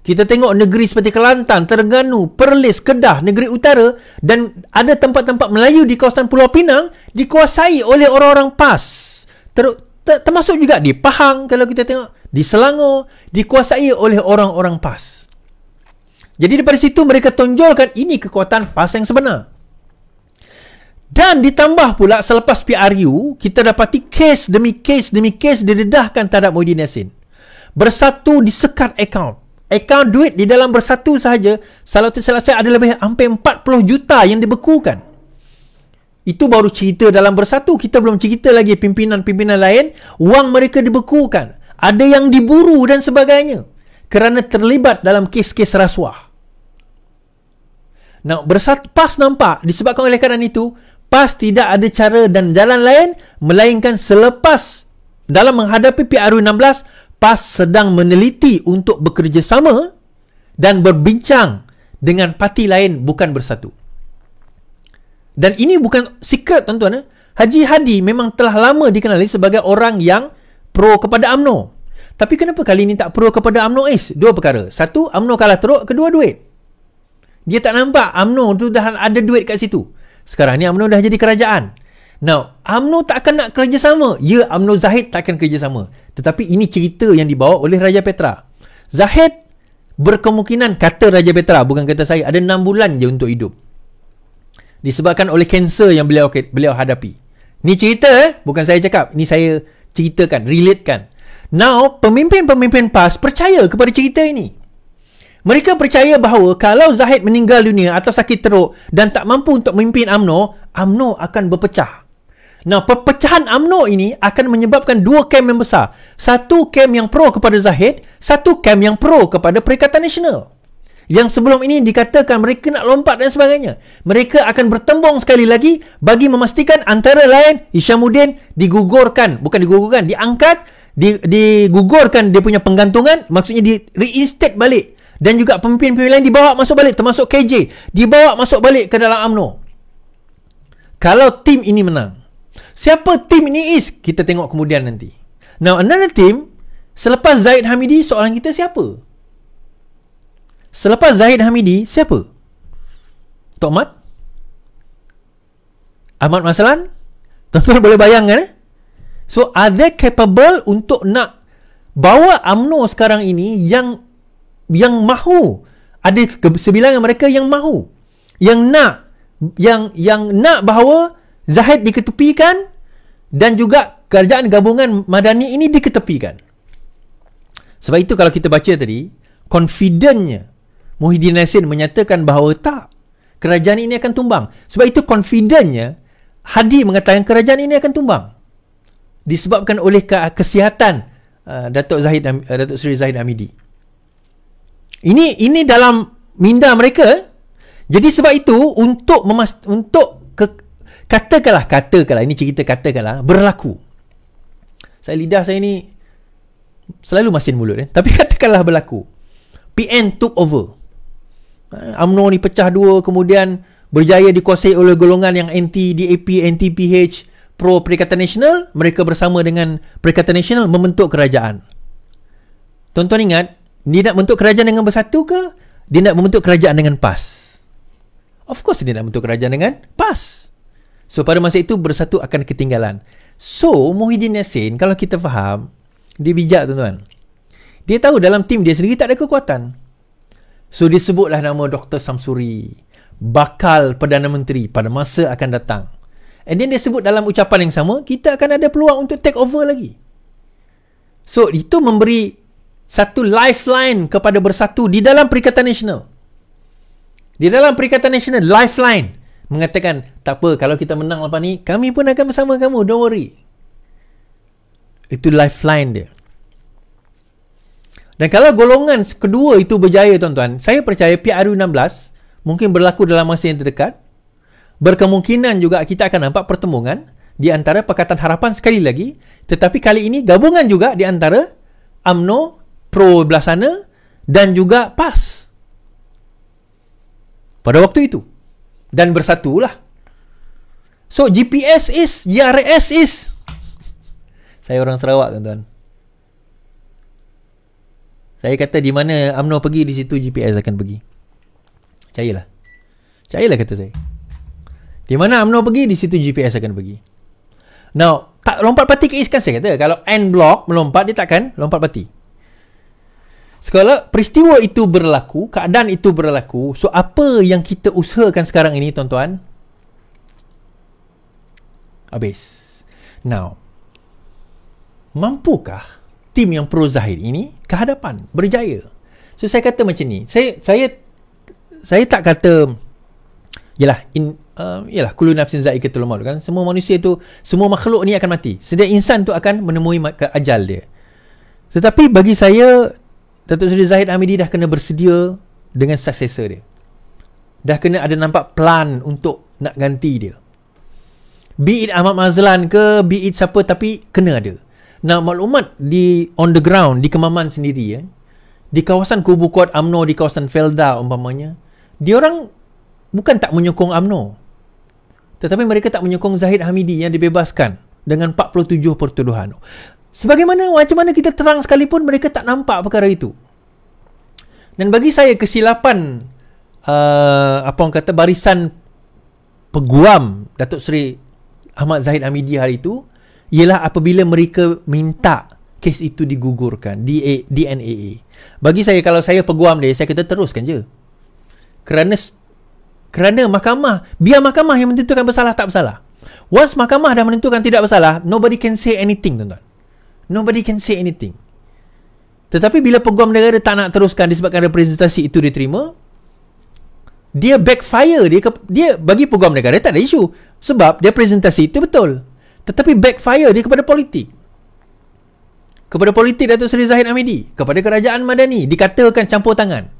[SPEAKER 1] Kita tengok negeri seperti Kelantan, Terengganu, Perlis, Kedah, negeri utara dan ada tempat-tempat Melayu di kawasan Pulau Pinang dikuasai oleh orang-orang PAS. Ter- ter- termasuk juga di Pahang kalau kita tengok, di Selangor dikuasai oleh orang-orang PAS. Jadi daripada situ mereka tonjolkan ini kekuatan PAS yang sebenar. Dan ditambah pula selepas PRU, kita dapati kes demi kes demi kes didedahkan terhadap Muhyiddin Yassin. Bersatu di sekat akaun akaun duit di dalam bersatu sahaja salah satu salah satu ada lebih hampir 40 juta yang dibekukan itu baru cerita dalam bersatu kita belum cerita lagi pimpinan-pimpinan lain wang mereka dibekukan ada yang diburu dan sebagainya kerana terlibat dalam kes-kes rasuah Now, bersatu, PAS nampak disebabkan oleh keadaan itu PAS tidak ada cara dan jalan lain melainkan selepas dalam menghadapi PRU PAS sedang meneliti untuk bekerjasama dan berbincang dengan parti lain bukan bersatu. Dan ini bukan secret tuan-tuan. Eh? Haji Hadi memang telah lama dikenali sebagai orang yang pro kepada AMNO. Tapi kenapa kali ini tak pro kepada UMNO is? Dua perkara. Satu, AMNO kalah teruk. Kedua, duit. Dia tak nampak AMNO tu dah ada duit kat situ. Sekarang ni AMNO dah jadi kerajaan. Now, Amno tak akan nak kerja sama. Ya, Amno Zahid tak akan kerja sama. Tetapi ini cerita yang dibawa oleh Raja Petra. Zahid berkemungkinan, kata Raja Petra, bukan kata saya, ada 6 bulan je untuk hidup. Disebabkan oleh kanser yang beliau beliau hadapi. Ni cerita eh, bukan saya cakap. Ni saya ceritakan, relatekan. Now, pemimpin-pemimpin PAS percaya kepada cerita ini. Mereka percaya bahawa kalau Zahid meninggal dunia atau sakit teruk dan tak mampu untuk memimpin Amno, Amno akan berpecah. Nah, perpecahan AMNO ini akan menyebabkan dua kem yang besar. Satu kem yang pro kepada Zahid, satu kem yang pro kepada Perikatan Nasional. Yang sebelum ini dikatakan mereka nak lompat dan sebagainya. Mereka akan bertembung sekali lagi bagi memastikan antara lain Isyamuddin digugurkan. Bukan digugurkan, diangkat, digugurkan dia punya penggantungan. Maksudnya di reinstate balik. Dan juga pemimpin-pemimpin lain dibawa masuk balik termasuk KJ. Dibawa masuk balik ke dalam AMNO. Kalau tim ini menang. Siapa tim ini is? Kita tengok kemudian nanti. Now another team, selepas Zaid Hamidi, soalan kita siapa? Selepas Zaid Hamidi, siapa? Tok Mat? Ahmad Maslan? tuan boleh bayangkan eh? So, are they capable untuk nak bawa UMNO sekarang ini yang yang mahu? Ada sebilangan mereka yang mahu. Yang nak yang yang nak bahawa Zahid diketepikan dan juga kerajaan gabungan Madani ini diketepikan. Sebab itu kalau kita baca tadi, confidentnya Muhyiddin Nasir menyatakan bahawa tak, kerajaan ini akan tumbang. Sebab itu confidentnya Hadi mengatakan kerajaan ini akan tumbang. Disebabkan oleh ke- kesihatan uh, Datuk Zahid Am- uh, Datuk Seri Zahid Amidi. Ini ini dalam minda mereka. Jadi sebab itu untuk memast- untuk katakanlah katakanlah ini cerita katakanlah berlaku saya lidah saya ni selalu masin mulut eh tapi katakanlah berlaku PN took over ha, UMNO ni pecah dua kemudian berjaya dikuasai oleh golongan yang anti DAP anti PH pro Perikatan Nasional mereka bersama dengan Perikatan Nasional membentuk kerajaan tuan-tuan ingat dia nak bentuk kerajaan dengan bersatu ke dia nak membentuk kerajaan dengan PAS of course dia nak membentuk kerajaan dengan PAS So pada masa itu bersatu akan ketinggalan. So Muhyiddin Yassin kalau kita faham, dia bijak tuan-tuan. Dia tahu dalam tim dia sendiri tak ada kekuatan. So disebutlah nama Dr. Samsuri. Bakal Perdana Menteri pada masa akan datang. And then dia sebut dalam ucapan yang sama, kita akan ada peluang untuk take over lagi. So itu memberi satu lifeline kepada bersatu di dalam Perikatan Nasional. Di dalam Perikatan Nasional, lifeline mengatakan tak apa kalau kita menang lepas ni kami pun akan bersama kamu don't worry itu lifeline dia dan kalau golongan kedua itu berjaya tuan-tuan saya percaya PRU 16 mungkin berlaku dalam masa yang terdekat berkemungkinan juga kita akan nampak pertemuan di antara Pakatan Harapan sekali lagi tetapi kali ini gabungan juga di antara UMNO pro belah dan juga PAS pada waktu itu dan bersatulah. So GPS is, GRS is. Saya orang Sarawak tuan-tuan. Saya kata di mana Amno pergi di situ GPS akan pergi. Percayalah. Percayalah kata saya. Di mana Amno pergi di situ GPS akan pergi. Now, tak lompat parti ke iskan saya kata. Kalau N block melompat dia takkan lompat parti. Sekala peristiwa itu berlaku, keadaan itu berlaku, so apa yang kita usahakan sekarang ini tuan-tuan? Habis. Now, mampukah tim yang pro Zahir ini ke hadapan berjaya? So saya kata macam ni, saya saya saya tak kata yalah in uh, yalah kullu nafsin za'iqatul maut kan semua manusia tu semua makhluk ni akan mati setiap insan tu akan menemui ke ajal dia tetapi bagi saya Datuk Seri Zahid Hamidi dah kena bersedia dengan successor dia. Dah kena ada nampak plan untuk nak ganti dia. Be it Ahmad Mazlan ke, be it siapa tapi kena ada. Nah, maklumat di on the ground, di Kemaman sendiri ya. Eh, di kawasan Kubu Kuat UMNO, di kawasan Felda umpamanya. Dia orang bukan tak menyokong UMNO. Tetapi mereka tak menyokong Zahid Hamidi yang dibebaskan dengan 47 pertuduhan. Sebagaimana macam mana kita terang sekalipun mereka tak nampak perkara itu. Dan bagi saya kesilapan uh, apa orang kata barisan peguam Datuk Seri Ahmad Zahid Hamidi hari itu ialah apabila mereka minta kes itu digugurkan di DNAA. Bagi saya kalau saya peguam dia saya kata teruskan je. Kerana kerana mahkamah biar mahkamah yang menentukan bersalah tak bersalah. Once mahkamah dah menentukan tidak bersalah, nobody can say anything tuan-tuan. Nobody can say anything. Tetapi bila peguam negara tak nak teruskan disebabkan representasi itu diterima, dia backfire. Dia, ke, dia bagi peguam negara tak ada isu. Sebab dia presentasi itu betul. Tetapi backfire dia kepada politik. Kepada politik Datuk Seri Zahid Amidi, Kepada kerajaan Madani. Dikatakan campur tangan.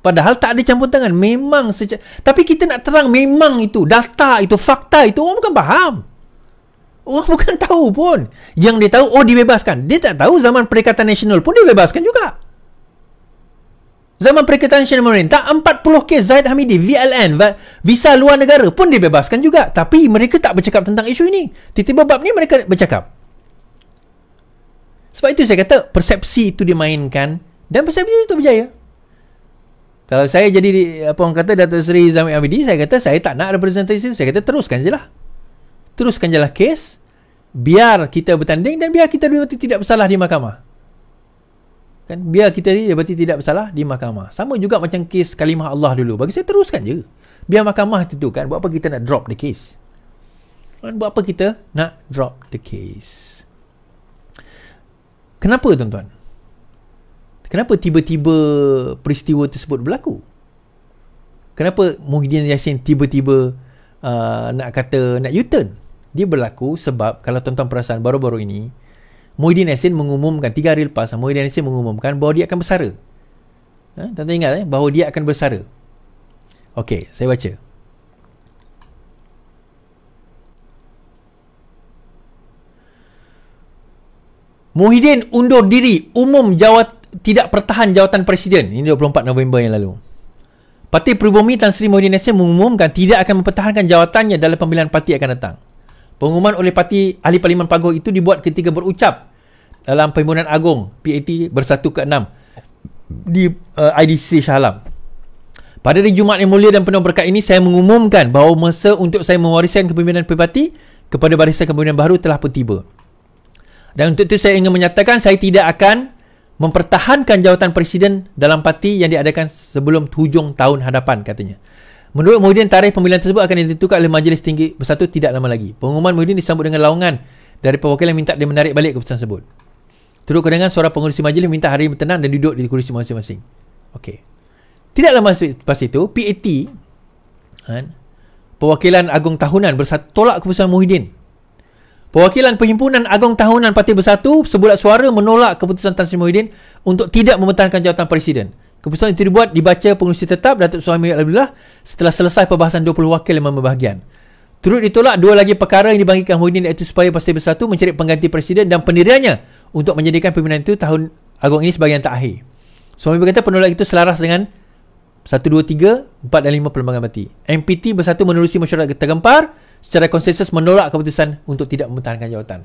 [SPEAKER 1] Padahal tak ada campur tangan. Memang secara... Tapi kita nak terang memang itu. Data itu. Fakta itu. Orang bukan faham. Orang bukan tahu pun. Yang dia tahu, oh dibebaskan. Dia tak tahu zaman Perikatan Nasional pun dibebaskan juga. Zaman Perikatan Nasional Pemerintah, 40 kes Zaid Hamidi, VLN, visa luar negara pun dibebaskan juga. Tapi mereka tak bercakap tentang isu ini. Tiba-tiba bab ni mereka bercakap. Sebab itu saya kata persepsi itu dimainkan dan persepsi itu berjaya. Kalau saya jadi apa orang kata Datuk Seri Zamir Hamidi saya kata saya tak nak representasi itu. Saya kata teruskan je lah. Teruskan je lah kes biar kita bertanding dan biar kita berarti tidak bersalah di mahkamah. Kan? Biar kita ini berarti tidak bersalah di mahkamah. Sama juga macam kes kalimah Allah dulu. Bagi saya teruskan je. Biar mahkamah itu kan. Buat apa kita nak drop the case? Kan? Buat apa kita nak drop the case? Kenapa tuan-tuan? Kenapa tiba-tiba peristiwa tersebut berlaku? Kenapa Muhyiddin Yassin tiba-tiba uh, nak kata nak U-turn? Dia berlaku sebab kalau tuan-tuan perasan baru-baru ini Muhyiddin Yassin mengumumkan tiga hari lepas Muhyiddin Yassin mengumumkan bahawa dia akan bersara ha? Tuan-tuan ingat eh? bahawa dia akan bersara Okey, saya baca Muhyiddin undur diri umum jawat tidak pertahan jawatan presiden ini 24 November yang lalu. Parti Pribumi Tan Sri Muhyiddin Yassin mengumumkan tidak akan mempertahankan jawatannya dalam pemilihan parti akan datang. Pengumuman oleh parti Ahli Parlimen Pagoh itu dibuat ketika berucap dalam Perhimpunan Agong PAT Bersatu ke-6 di uh, eh, IDC Shah Alam. Pada hari Jumaat yang mulia dan penuh berkat ini, saya mengumumkan bahawa masa untuk saya mewariskan kepimpinan parti kepada barisan kepimpinan baru telah pun tiba. Dan untuk itu saya ingin menyatakan saya tidak akan mempertahankan jawatan presiden dalam parti yang diadakan sebelum hujung tahun hadapan katanya. Menurut Muhyiddin, tarikh pemilihan tersebut akan ditentukan oleh Majlis Tinggi Bersatu tidak lama lagi. Pengumuman Muhyiddin disambut dengan laungan dari perwakilan yang minta dia menarik balik keputusan tersebut. Teruk kedengan suara pengurusi majlis minta hari bertenang dan duduk di kursi masing-masing. Okey. Tidak lama selepas itu, PAT kan, Perwakilan Agung Tahunan bersatu tolak keputusan Muhyiddin. Perwakilan Perhimpunan Agung Tahunan Parti Bersatu sebulat suara menolak keputusan Tan Sri Muhyiddin untuk tidak membentangkan jawatan Presiden. Keputusan itu dibuat dibaca pengurusi tetap Datuk Suhaimi Abdullah setelah selesai perbahasan 20 wakil yang membahagian. Turut ditolak dua lagi perkara yang dibangkitkan Muhyiddin iaitu supaya Parti Bersatu mencari pengganti presiden dan pendiriannya untuk menjadikan pimpinan itu tahun agung ini sebagai yang terakhir. Suami berkata penolak itu selaras dengan 1, 2, 3, 4 dan 5 perlembagaan parti. MPT Bersatu menerusi masyarakat tergempar secara konsensus menolak keputusan untuk tidak mempertahankan jawatan.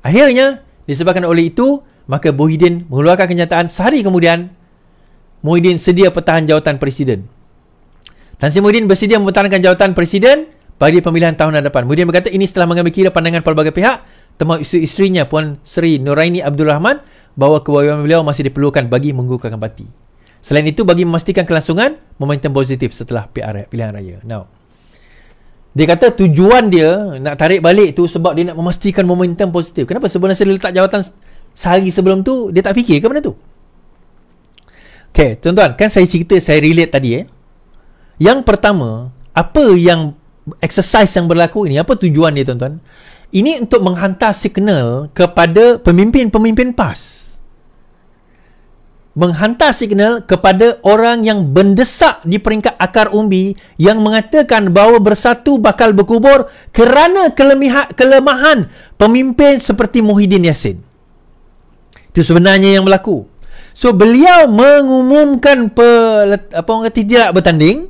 [SPEAKER 1] Akhirnya, disebabkan oleh itu, maka Muhyiddin mengeluarkan kenyataan sehari kemudian Muhyiddin sedia pertahan jawatan presiden. Tan Sri Muhyiddin bersedia mempertahankan jawatan presiden bagi pemilihan tahun hadapan. Muhyiddin berkata ini setelah mengambil kira pandangan pelbagai pihak termasuk isteri isterinya Puan Seri Nuraini Abdul Rahman bahawa kewajiban beliau masih diperlukan bagi mengukuhkan parti. Selain itu bagi memastikan kelangsungan momentum positif setelah PR, pilihan raya. Now. Dia kata tujuan dia nak tarik balik tu sebab dia nak memastikan momentum positif. Kenapa sebenarnya saya letak jawatan sehari sebelum tu dia tak fikir ke benda tu? Okay, tuan-tuan, kan saya cerita, saya relate tadi eh. Yang pertama, apa yang exercise yang berlaku ini, apa tujuan dia tuan-tuan? Ini untuk menghantar signal kepada pemimpin-pemimpin PAS. Menghantar signal kepada orang yang bendesak di peringkat akar umbi yang mengatakan bahawa bersatu bakal berkubur kerana kelemihan, kelemahan pemimpin seperti Muhyiddin Yassin. Itu sebenarnya yang berlaku. So beliau mengumumkan pe, apa orang kata tidak bertanding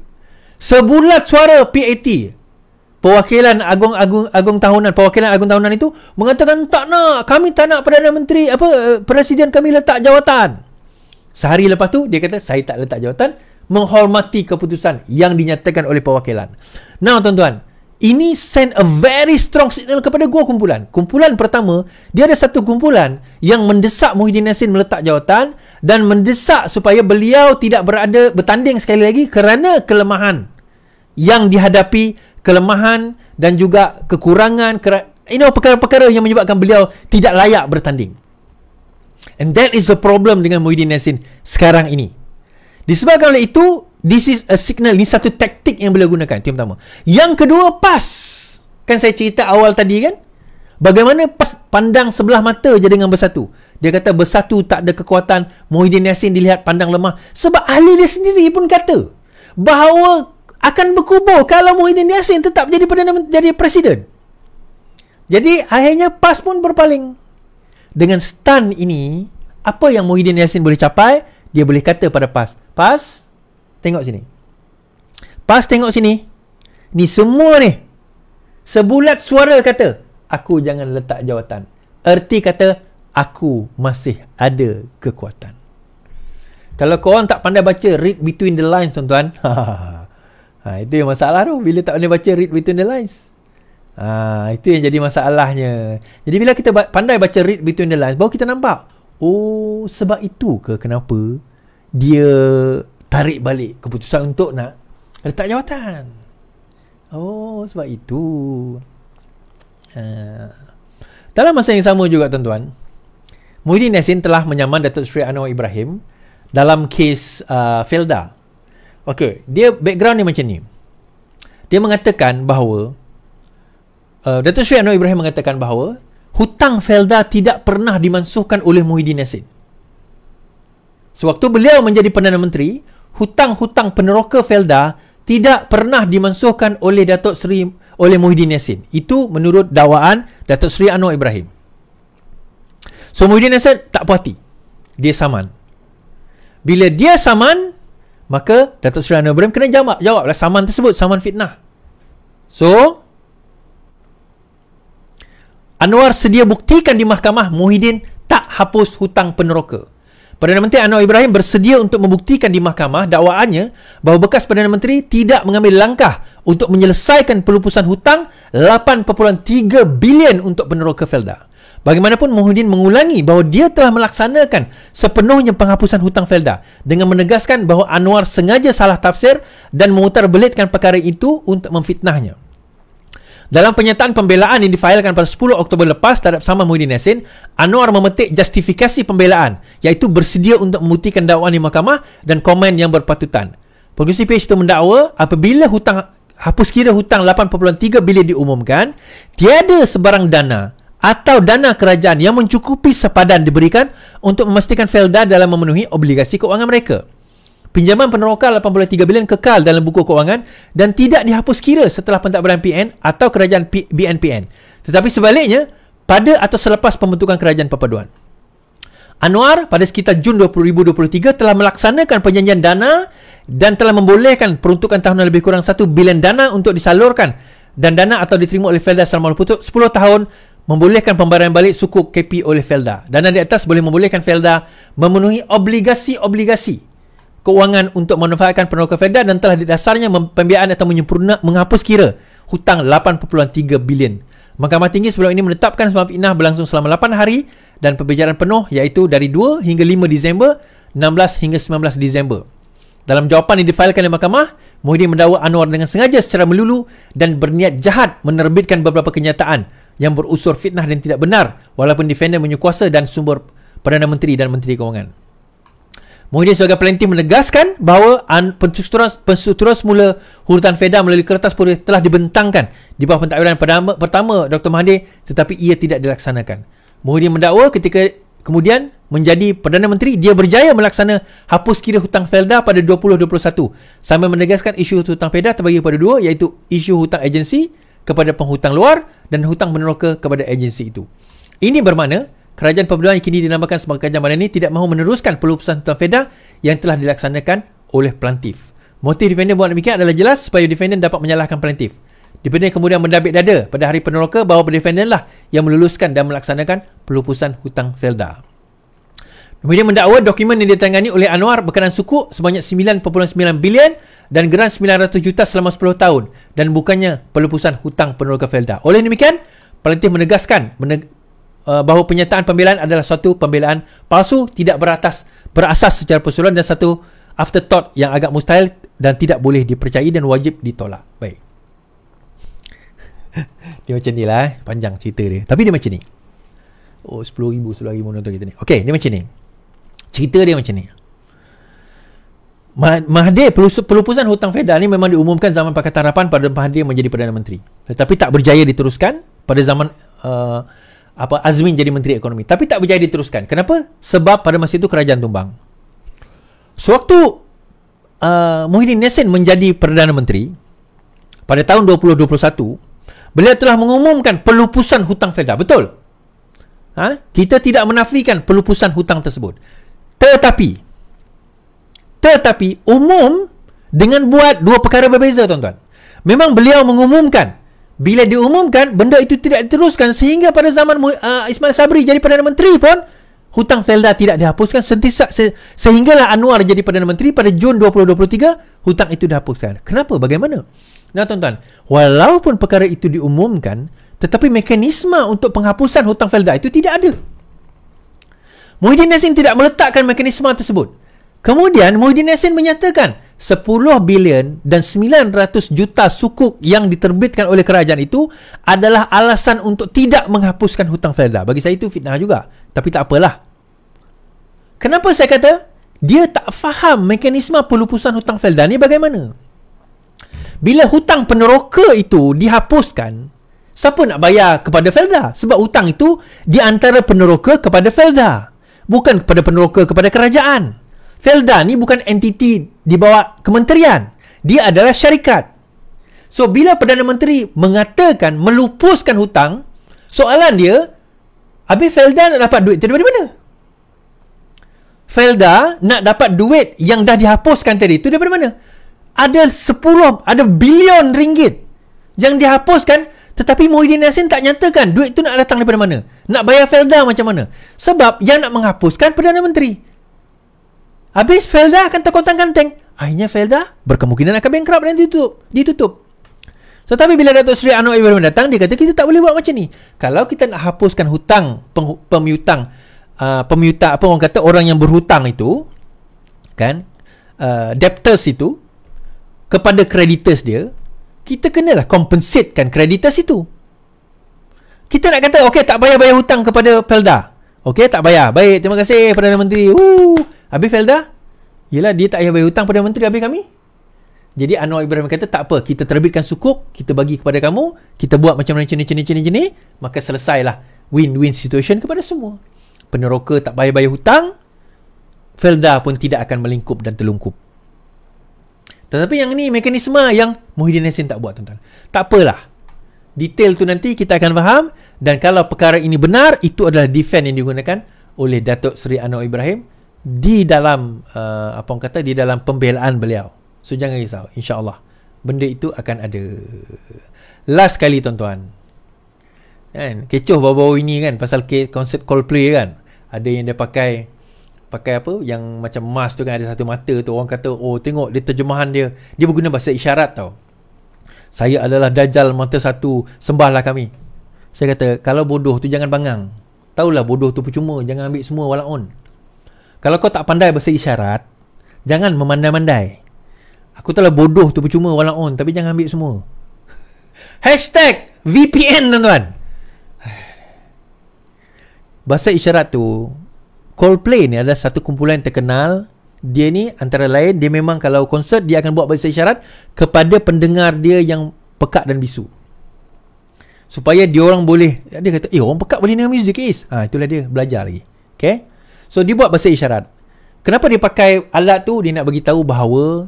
[SPEAKER 1] sebulat suara PAT perwakilan agung agung agung tahunan perwakilan agung tahunan itu mengatakan tak nak kami tak nak perdana menteri apa eh, presiden kami letak jawatan sehari lepas tu dia kata saya tak letak jawatan menghormati keputusan yang dinyatakan oleh perwakilan now tuan-tuan ini send a very strong signal kepada gua kumpulan. Kumpulan pertama, dia ada satu kumpulan yang mendesak Muhyiddin Yassin meletak jawatan dan mendesak supaya beliau tidak berada bertanding sekali lagi kerana kelemahan yang dihadapi kelemahan dan juga kekurangan ker- you perkara-perkara yang menyebabkan beliau tidak layak bertanding. And that is the problem dengan Muhyiddin Yassin sekarang ini. Disebabkan oleh itu, This is a signal Ini satu taktik yang boleh gunakan Itu yang pertama Yang kedua pas Kan saya cerita awal tadi kan Bagaimana pas pandang sebelah mata je dengan bersatu Dia kata bersatu tak ada kekuatan Muhyiddin Yassin dilihat pandang lemah Sebab ahli dia sendiri pun kata Bahawa akan berkubur Kalau Muhyiddin Yassin tetap jadi, Perdana, menteri jadi presiden Jadi akhirnya pas pun berpaling Dengan stun ini Apa yang Muhyiddin Yassin boleh capai Dia boleh kata pada pas Pas, Tengok sini. Pas tengok sini, ni semua ni, sebulat suara kata, aku jangan letak jawatan. Erti kata, aku masih ada kekuatan. Kalau korang tak pandai baca read between the lines tuan-tuan. Ha, ha, itu yang masalah tu. Bila tak pandai baca read between the lines. Ha, itu yang jadi masalahnya. Jadi bila kita pandai baca read between the lines. Baru kita nampak. Oh sebab itu ke kenapa dia tarik balik keputusan untuk nak letak jawatan. Oh, sebab itu. Uh, dalam masa yang sama juga tuan-tuan, Muhyiddin Yassin telah menyaman Datuk Seri Anwar Ibrahim dalam kes uh, Felda. Okey, dia background ni macam ni. Dia mengatakan bahawa uh, Datuk Seri Anwar Ibrahim mengatakan bahawa hutang Felda tidak pernah dimansuhkan oleh Muhyiddin Yassin. Sewaktu beliau menjadi Perdana Menteri, hutang-hutang peneroka Felda tidak pernah dimansuhkan oleh Datuk Seri oleh Muhyiddin Yassin. Itu menurut dakwaan Datuk Seri Anwar Ibrahim. So Muhyiddin Yassin tak puas hati. Dia saman. Bila dia saman, maka Datuk Seri Anwar Ibrahim kena jawab. Jawablah saman tersebut, saman fitnah. So, Anwar sedia buktikan di mahkamah Muhyiddin tak hapus hutang peneroka. Perdana Menteri Anwar Ibrahim bersedia untuk membuktikan di mahkamah dakwaannya bahawa bekas Perdana Menteri tidak mengambil langkah untuk menyelesaikan pelupusan hutang 8.3 bilion untuk peneroka Felda. Bagaimanapun Mohudin mengulangi bahawa dia telah melaksanakan sepenuhnya penghapusan hutang Felda dengan menegaskan bahawa Anwar sengaja salah tafsir dan memutarbelitkan perkara itu untuk memfitnahnya. Dalam penyataan pembelaan yang difailkan pada 10 Oktober lepas terhadap Saman Muhyiddin Yassin, Anwar memetik justifikasi pembelaan iaitu bersedia untuk memutihkan dakwaan di mahkamah dan komen yang berpatutan. Pengurusi PH itu mendakwa apabila hutang hapus kira hutang 8.3 bilion diumumkan, tiada sebarang dana atau dana kerajaan yang mencukupi sepadan diberikan untuk memastikan Felda dalam memenuhi obligasi keuangan mereka. Pinjaman penerokal 8.3 bilion kekal dalam buku kewangan dan tidak dihapus kira setelah pentadbiran PN atau kerajaan BNPN. Tetapi sebaliknya, pada atau selepas pembentukan kerajaan perpaduan. Anwar pada sekitar Jun 2023 telah melaksanakan penjanjian dana dan telah membolehkan peruntukan tahunan lebih kurang 1 bilion dana untuk disalurkan dan dana atau diterima oleh Felda selama 10 tahun membolehkan pembayaran balik suku KP oleh Felda. Dana di atas boleh membolehkan Felda memenuhi obligasi-obligasi Kewangan untuk memanfaatkan penerokan Fedah dan telah didasarnya pembiayaan atau menyempurna menghapus kira hutang 8.3 bilion. Mahkamah Tinggi sebelum ini menetapkan sebab inah berlangsung selama 8 hari dan pembicaraan penuh iaitu dari 2 hingga 5 Disember 16 hingga 19 Disember. Dalam jawapan yang difailkan oleh mahkamah, Muhyiddin mendakwa Anwar dengan sengaja secara melulu dan berniat jahat menerbitkan beberapa kenyataan yang berusur fitnah dan tidak benar walaupun defendant menyukuasa dan sumber Perdana Menteri dan Menteri Kewangan. Muhyiddin sebagai pelantin menegaskan bahawa pensuturan, pensuturan semula hurutan FEDA melalui kertas pun telah dibentangkan di bawah pentadbiran pertama, pertama Dr. Mahathir tetapi ia tidak dilaksanakan. Muhyiddin mendakwa ketika kemudian menjadi Perdana Menteri, dia berjaya melaksana hapus kira hutang felda pada 2021 sambil menegaskan isu hutang felda terbagi kepada dua iaitu isu hutang agensi kepada penghutang luar dan hutang meneroka kepada agensi itu. Ini bermakna kerajaan perpaduan yang kini dinamakan sebagai kerajaan badan ini tidak mahu meneruskan pelupusan pesan Tuan Feda yang telah dilaksanakan oleh plaintif. Motif defendant buat demikian adalah jelas supaya defendant dapat menyalahkan plaintif. Defendant kemudian mendabik dada pada hari peneroka bahawa defendant lah yang meluluskan dan melaksanakan pelupusan hutang Felda. Kemudian mendakwa dokumen yang ditangani oleh Anwar berkenaan suku sebanyak 9.9 bilion dan geran 900 juta selama 10 tahun dan bukannya pelupusan hutang peneroka Felda. Oleh demikian, pelantih menegaskan Uh, bahawa penyataan pembelaan adalah suatu pembelaan palsu tidak beratas berasas secara persoalan dan satu afterthought yang agak mustahil dan tidak boleh dipercayai dan wajib ditolak. Baik. dia macam ni lah eh. Panjang cerita dia. Tapi dia macam ni. Oh, sepuluh ribu, sepuluh ribu menonton kita ni. Okay, dia macam ni. Cerita dia macam ni. Mahathir pelupusan hutang FEDA ni memang diumumkan zaman Pakatan Harapan pada Mahathir menjadi Perdana Menteri. Tetapi tak berjaya diteruskan pada zaman uh, apa Azmin jadi menteri ekonomi tapi tak berjaya diteruskan kenapa sebab pada masa itu kerajaan tumbang sewaktu uh, Muhyiddin Nassin menjadi perdana menteri pada tahun 2021 beliau telah mengumumkan pelupusan hutang federal betul ha? kita tidak menafikan pelupusan hutang tersebut tetapi tetapi umum dengan buat dua perkara berbeza tuan-tuan memang beliau mengumumkan bila diumumkan benda itu tidak diteruskan sehingga pada zaman uh, Ismail Sabri jadi Perdana Menteri pun hutang Felda tidak dihapuskan sentisa, se, sehinggalah Anwar jadi Perdana Menteri pada Jun 2023 hutang itu dihapuskan kenapa bagaimana nah tuan-tuan walaupun perkara itu diumumkan tetapi mekanisme untuk penghapusan hutang Felda itu tidak ada Muhyiddin Yassin tidak meletakkan mekanisme tersebut kemudian Muhyiddin Yassin menyatakan 10 bilion dan 900 juta sukuk yang diterbitkan oleh kerajaan itu adalah alasan untuk tidak menghapuskan hutang Felda. Bagi saya itu fitnah juga. Tapi tak apalah. Kenapa saya kata dia tak faham mekanisme pelupusan hutang Felda ni bagaimana? Bila hutang peneroka itu dihapuskan, siapa nak bayar kepada Felda? Sebab hutang itu diantara peneroka kepada Felda. Bukan kepada peneroka kepada kerajaan. Felda ni bukan entiti di bawah kementerian. Dia adalah syarikat. So, bila Perdana Menteri mengatakan melupuskan hutang, soalan dia, habis Felda nak dapat duit dari mana? Felda nak dapat duit yang dah dihapuskan tadi tu dari mana? Ada 10, ada bilion ringgit yang dihapuskan tetapi Muhyiddin Yassin tak nyatakan duit tu nak datang daripada mana? Nak bayar Felda macam mana? Sebab yang nak menghapuskan Perdana Menteri. Habis Felda akan terkontang-kanteng. Akhirnya Felda berkemungkinan akan bankrupt dan ditutup. ditutup. So tapi bila Datuk Seri Anwar Ibrahim datang, dia kata kita tak boleh buat macam ni. Kalau kita nak hapuskan hutang, peng, pemiutang, uh, pemiuta apa orang kata, orang yang berhutang itu, kan, uh, debtors itu, kepada creditors dia, kita kenalah compensate kan creditors itu. Kita nak kata, okey tak bayar-bayar hutang kepada Felda, Okey tak bayar. Baik, terima kasih Perdana Menteri. Woo. Habis Felda? Yelah dia tak payah bayar hutang pada menteri habis kami. Jadi Anwar Ibrahim kata tak apa kita terbitkan sukuk kita bagi kepada kamu kita buat macam ni ni ni ni ni maka selesailah win-win situation kepada semua. Peneroka tak bayar-bayar hutang Felda pun tidak akan melingkup dan terlungkup. Tetapi yang ni mekanisme yang Muhyiddin Hassan tak buat tuan-tuan. Tak apalah. Detail tu nanti kita akan faham dan kalau perkara ini benar itu adalah defend yang digunakan oleh Datuk Seri Anwar Ibrahim di dalam uh, apa orang kata di dalam pembelaan beliau. So jangan risau, insya-Allah benda itu akan ada. Last kali tuan-tuan. Kan, kecoh baru-baru ini kan pasal ke- konsep Coldplay kan. Ada yang dia pakai pakai apa yang macam mask tu kan ada satu mata tu orang kata oh tengok dia terjemahan dia dia berguna bahasa isyarat tau. Saya adalah dajal mata satu sembahlah kami. Saya kata kalau bodoh tu jangan bangang. Taulah bodoh tu percuma jangan ambil semua walaun. Kalau kau tak pandai bahasa isyarat, jangan memandai-mandai. Aku telah bodoh tu percuma walau on, tapi jangan ambil semua. Hashtag VPN, tuan-tuan. Bahasa isyarat tu, Coldplay ni ada satu kumpulan yang terkenal. Dia ni antara lain, dia memang kalau konsert, dia akan buat bahasa isyarat kepada pendengar dia yang pekat dan bisu. Supaya dia orang boleh, dia kata, eh orang pekat boleh dengar music is. Ha, itulah dia, belajar lagi. Okay? So dia buat bahasa isyarat. Kenapa dia pakai alat tu? Dia nak bagi tahu bahawa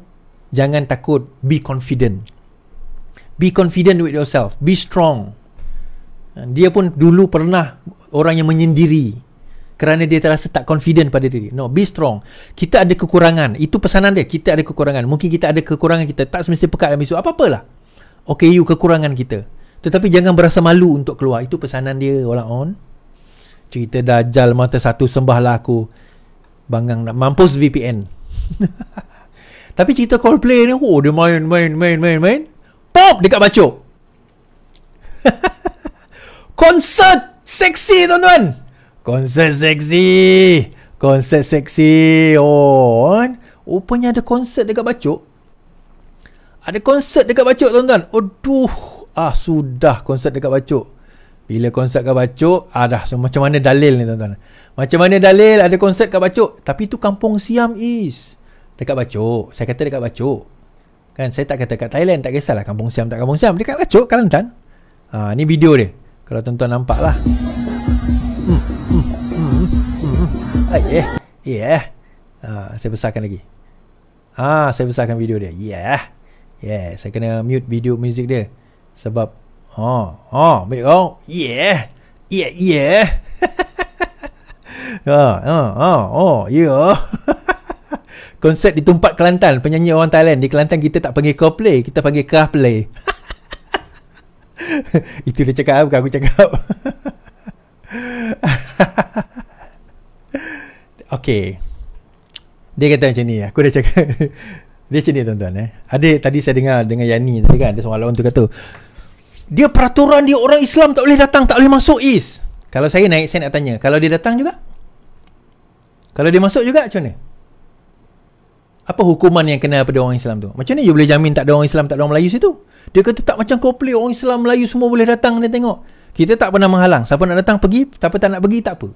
[SPEAKER 1] jangan takut, be confident. Be confident with yourself, be strong. Dia pun dulu pernah orang yang menyendiri kerana dia terasa tak confident pada diri. No, be strong. Kita ada kekurangan. Itu pesanan dia. Kita ada kekurangan. Mungkin kita ada kekurangan kita tak semestinya pekat dalam isu apa-apalah. Okay, you kekurangan kita. Tetapi jangan berasa malu untuk keluar. Itu pesanan dia, Walaon. on. Cerita dajal mata satu sembahlah aku. Bangang nak mampus VPN. Tapi cerita Coldplay ni, oh dia main, main, main, main, main. Pop! Dekat baco. Konsert seksi, tuan-tuan. Konsert seksi. Konsert seksi. Oh, Rupanya ada konsert dekat bacok. Ada konsert dekat bacok, tuan-tuan. Aduh. Ah, sudah konsert dekat bacok. Bila konsep kat Bacuk, ah dah so, macam mana dalil ni tuan-tuan? Macam mana dalil ada konsep kat Bacuk? Tapi tu kampung Siam is. Dekat Bacuk. Saya kata dekat Bacuk. Kan saya tak kata kat Thailand, tak kisahlah kampung Siam tak kampung Siam. Dekat Bacuk, Kelantan. Kan, ha, ah, ni video dia. Kalau tuan-tuan nampak lah. Hmm, hmm, hmm, hmm, hmm. Ah, Ha, saya besarkan lagi. Ha, ah, saya besarkan video dia. Yeah. Yeah, saya kena mute video music dia. Sebab 哦哦，美工耶耶耶，啊啊啊哦耶哦。Konsep di tempat Kelantan Penyanyi orang Thailand Di Kelantan kita tak panggil Coldplay Kita panggil Kah Play Itu dia cakap Bukan aku cakap Okay Dia kata macam ni Aku dah cakap Dia macam ni tuan-tuan eh. Ada tadi saya dengar Dengan Yani tadi kan Ada seorang lawan tu kata dia peraturan dia orang Islam tak boleh datang, tak boleh masuk is. Kalau saya naik saya nak tanya, kalau dia datang juga? Kalau dia masuk juga macam ni. Apa hukuman yang kena pada orang Islam tu? Macam ni, you boleh jamin tak ada orang Islam, tak ada orang Melayu situ? Dia kata tak macam komplit orang Islam, Melayu semua boleh datang ni tengok. Kita tak pernah menghalang. Siapa nak datang pergi, siapa tak nak pergi tak apa.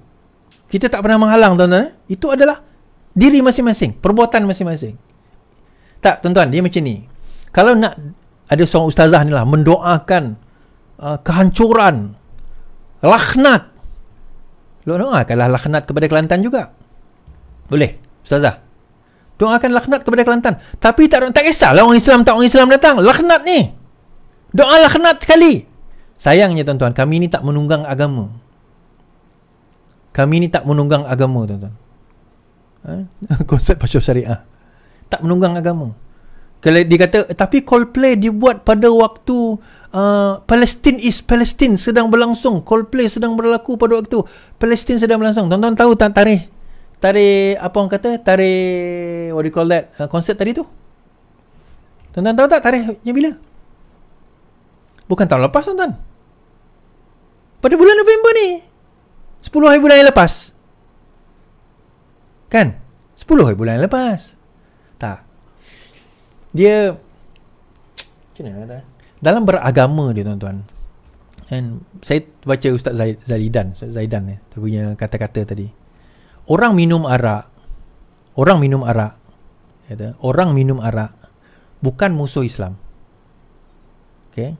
[SPEAKER 1] Kita tak pernah menghalang tuan-tuan. Eh? Itu adalah diri masing-masing, perbuatan masing-masing. Tak tuan-tuan, dia macam ni. Kalau nak ada seorang ustazah ni lah mendoakan Ah, kehancuran laknat lu Kalah laknat kepada Kelantan juga boleh ustazah doakan laknat kepada Kelantan tapi tak tak kisahlah orang Islam tak orang Islam datang laknat ni doa laknat sekali sayangnya tuan-tuan kami ni tak menunggang agama kami ni tak menunggang agama tuan-tuan ha? konsep pasal syariah tak menunggang agama kalau dikata, tapi call play dibuat pada waktu uh, Palestine is Palestine sedang berlangsung Coldplay sedang berlaku pada waktu itu. Palestine sedang berlangsung Tonton tahu tak tarikh tarikh apa orang kata tarikh what do you call that uh, konsert tadi tu Tonton tahu tak tarikhnya bila bukan tahun lepas tuan-tuan pada bulan November ni 10 hari bulan yang lepas kan 10 hari bulan yang lepas tak dia Cina mana nak kata dalam beragama dia tuan-tuan and saya baca Ustaz Zaid, Zalidan Ustaz Zaidan ya, dia punya kata-kata tadi orang minum arak orang minum arak kata, orang minum arak bukan musuh Islam okay?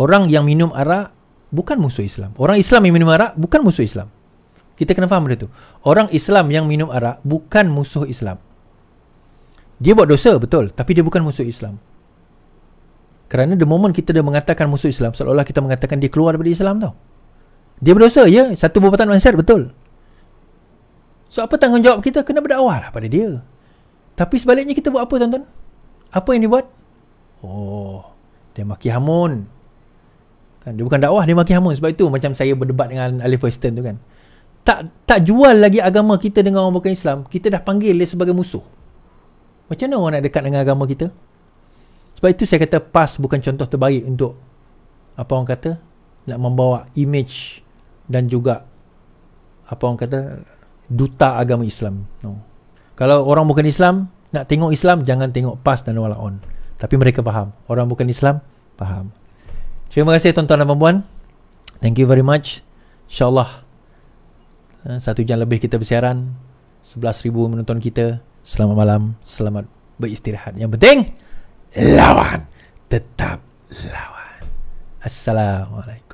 [SPEAKER 1] orang yang minum arak bukan musuh Islam orang Islam yang minum arak bukan musuh Islam kita kena faham benda tu orang Islam yang minum arak bukan musuh Islam dia buat dosa betul tapi dia bukan musuh Islam kerana the moment kita dah mengatakan musuh Islam Seolah-olah kita mengatakan dia keluar daripada Islam tau Dia berdosa, ya Satu perbuatan manusia, betul So apa tanggungjawab kita? Kena berdakwah lah pada dia Tapi sebaliknya kita buat apa tuan-tuan? Apa yang dibuat? Oh, dia maki hamun kan, Dia bukan dakwah, dia maki hamun Sebab itu macam saya berdebat dengan Alif Western tu kan tak tak jual lagi agama kita dengan orang bukan Islam, kita dah panggil dia sebagai musuh. Macam mana orang nak dekat dengan agama kita? Sebab itu saya kata PAS bukan contoh terbaik untuk apa orang kata nak membawa image dan juga apa orang kata duta agama Islam. No. Kalau orang bukan Islam nak tengok Islam jangan tengok PAS dan Walaon. Tapi mereka faham. Orang bukan Islam faham. Terima kasih tuan-tuan dan puan-puan. Thank you very much. insya eh, satu jam lebih kita bersiaran. 11,000 menonton kita. Selamat malam. Selamat beristirahat. Yang penting, lawan, tetap lawan. Assalamualaikum.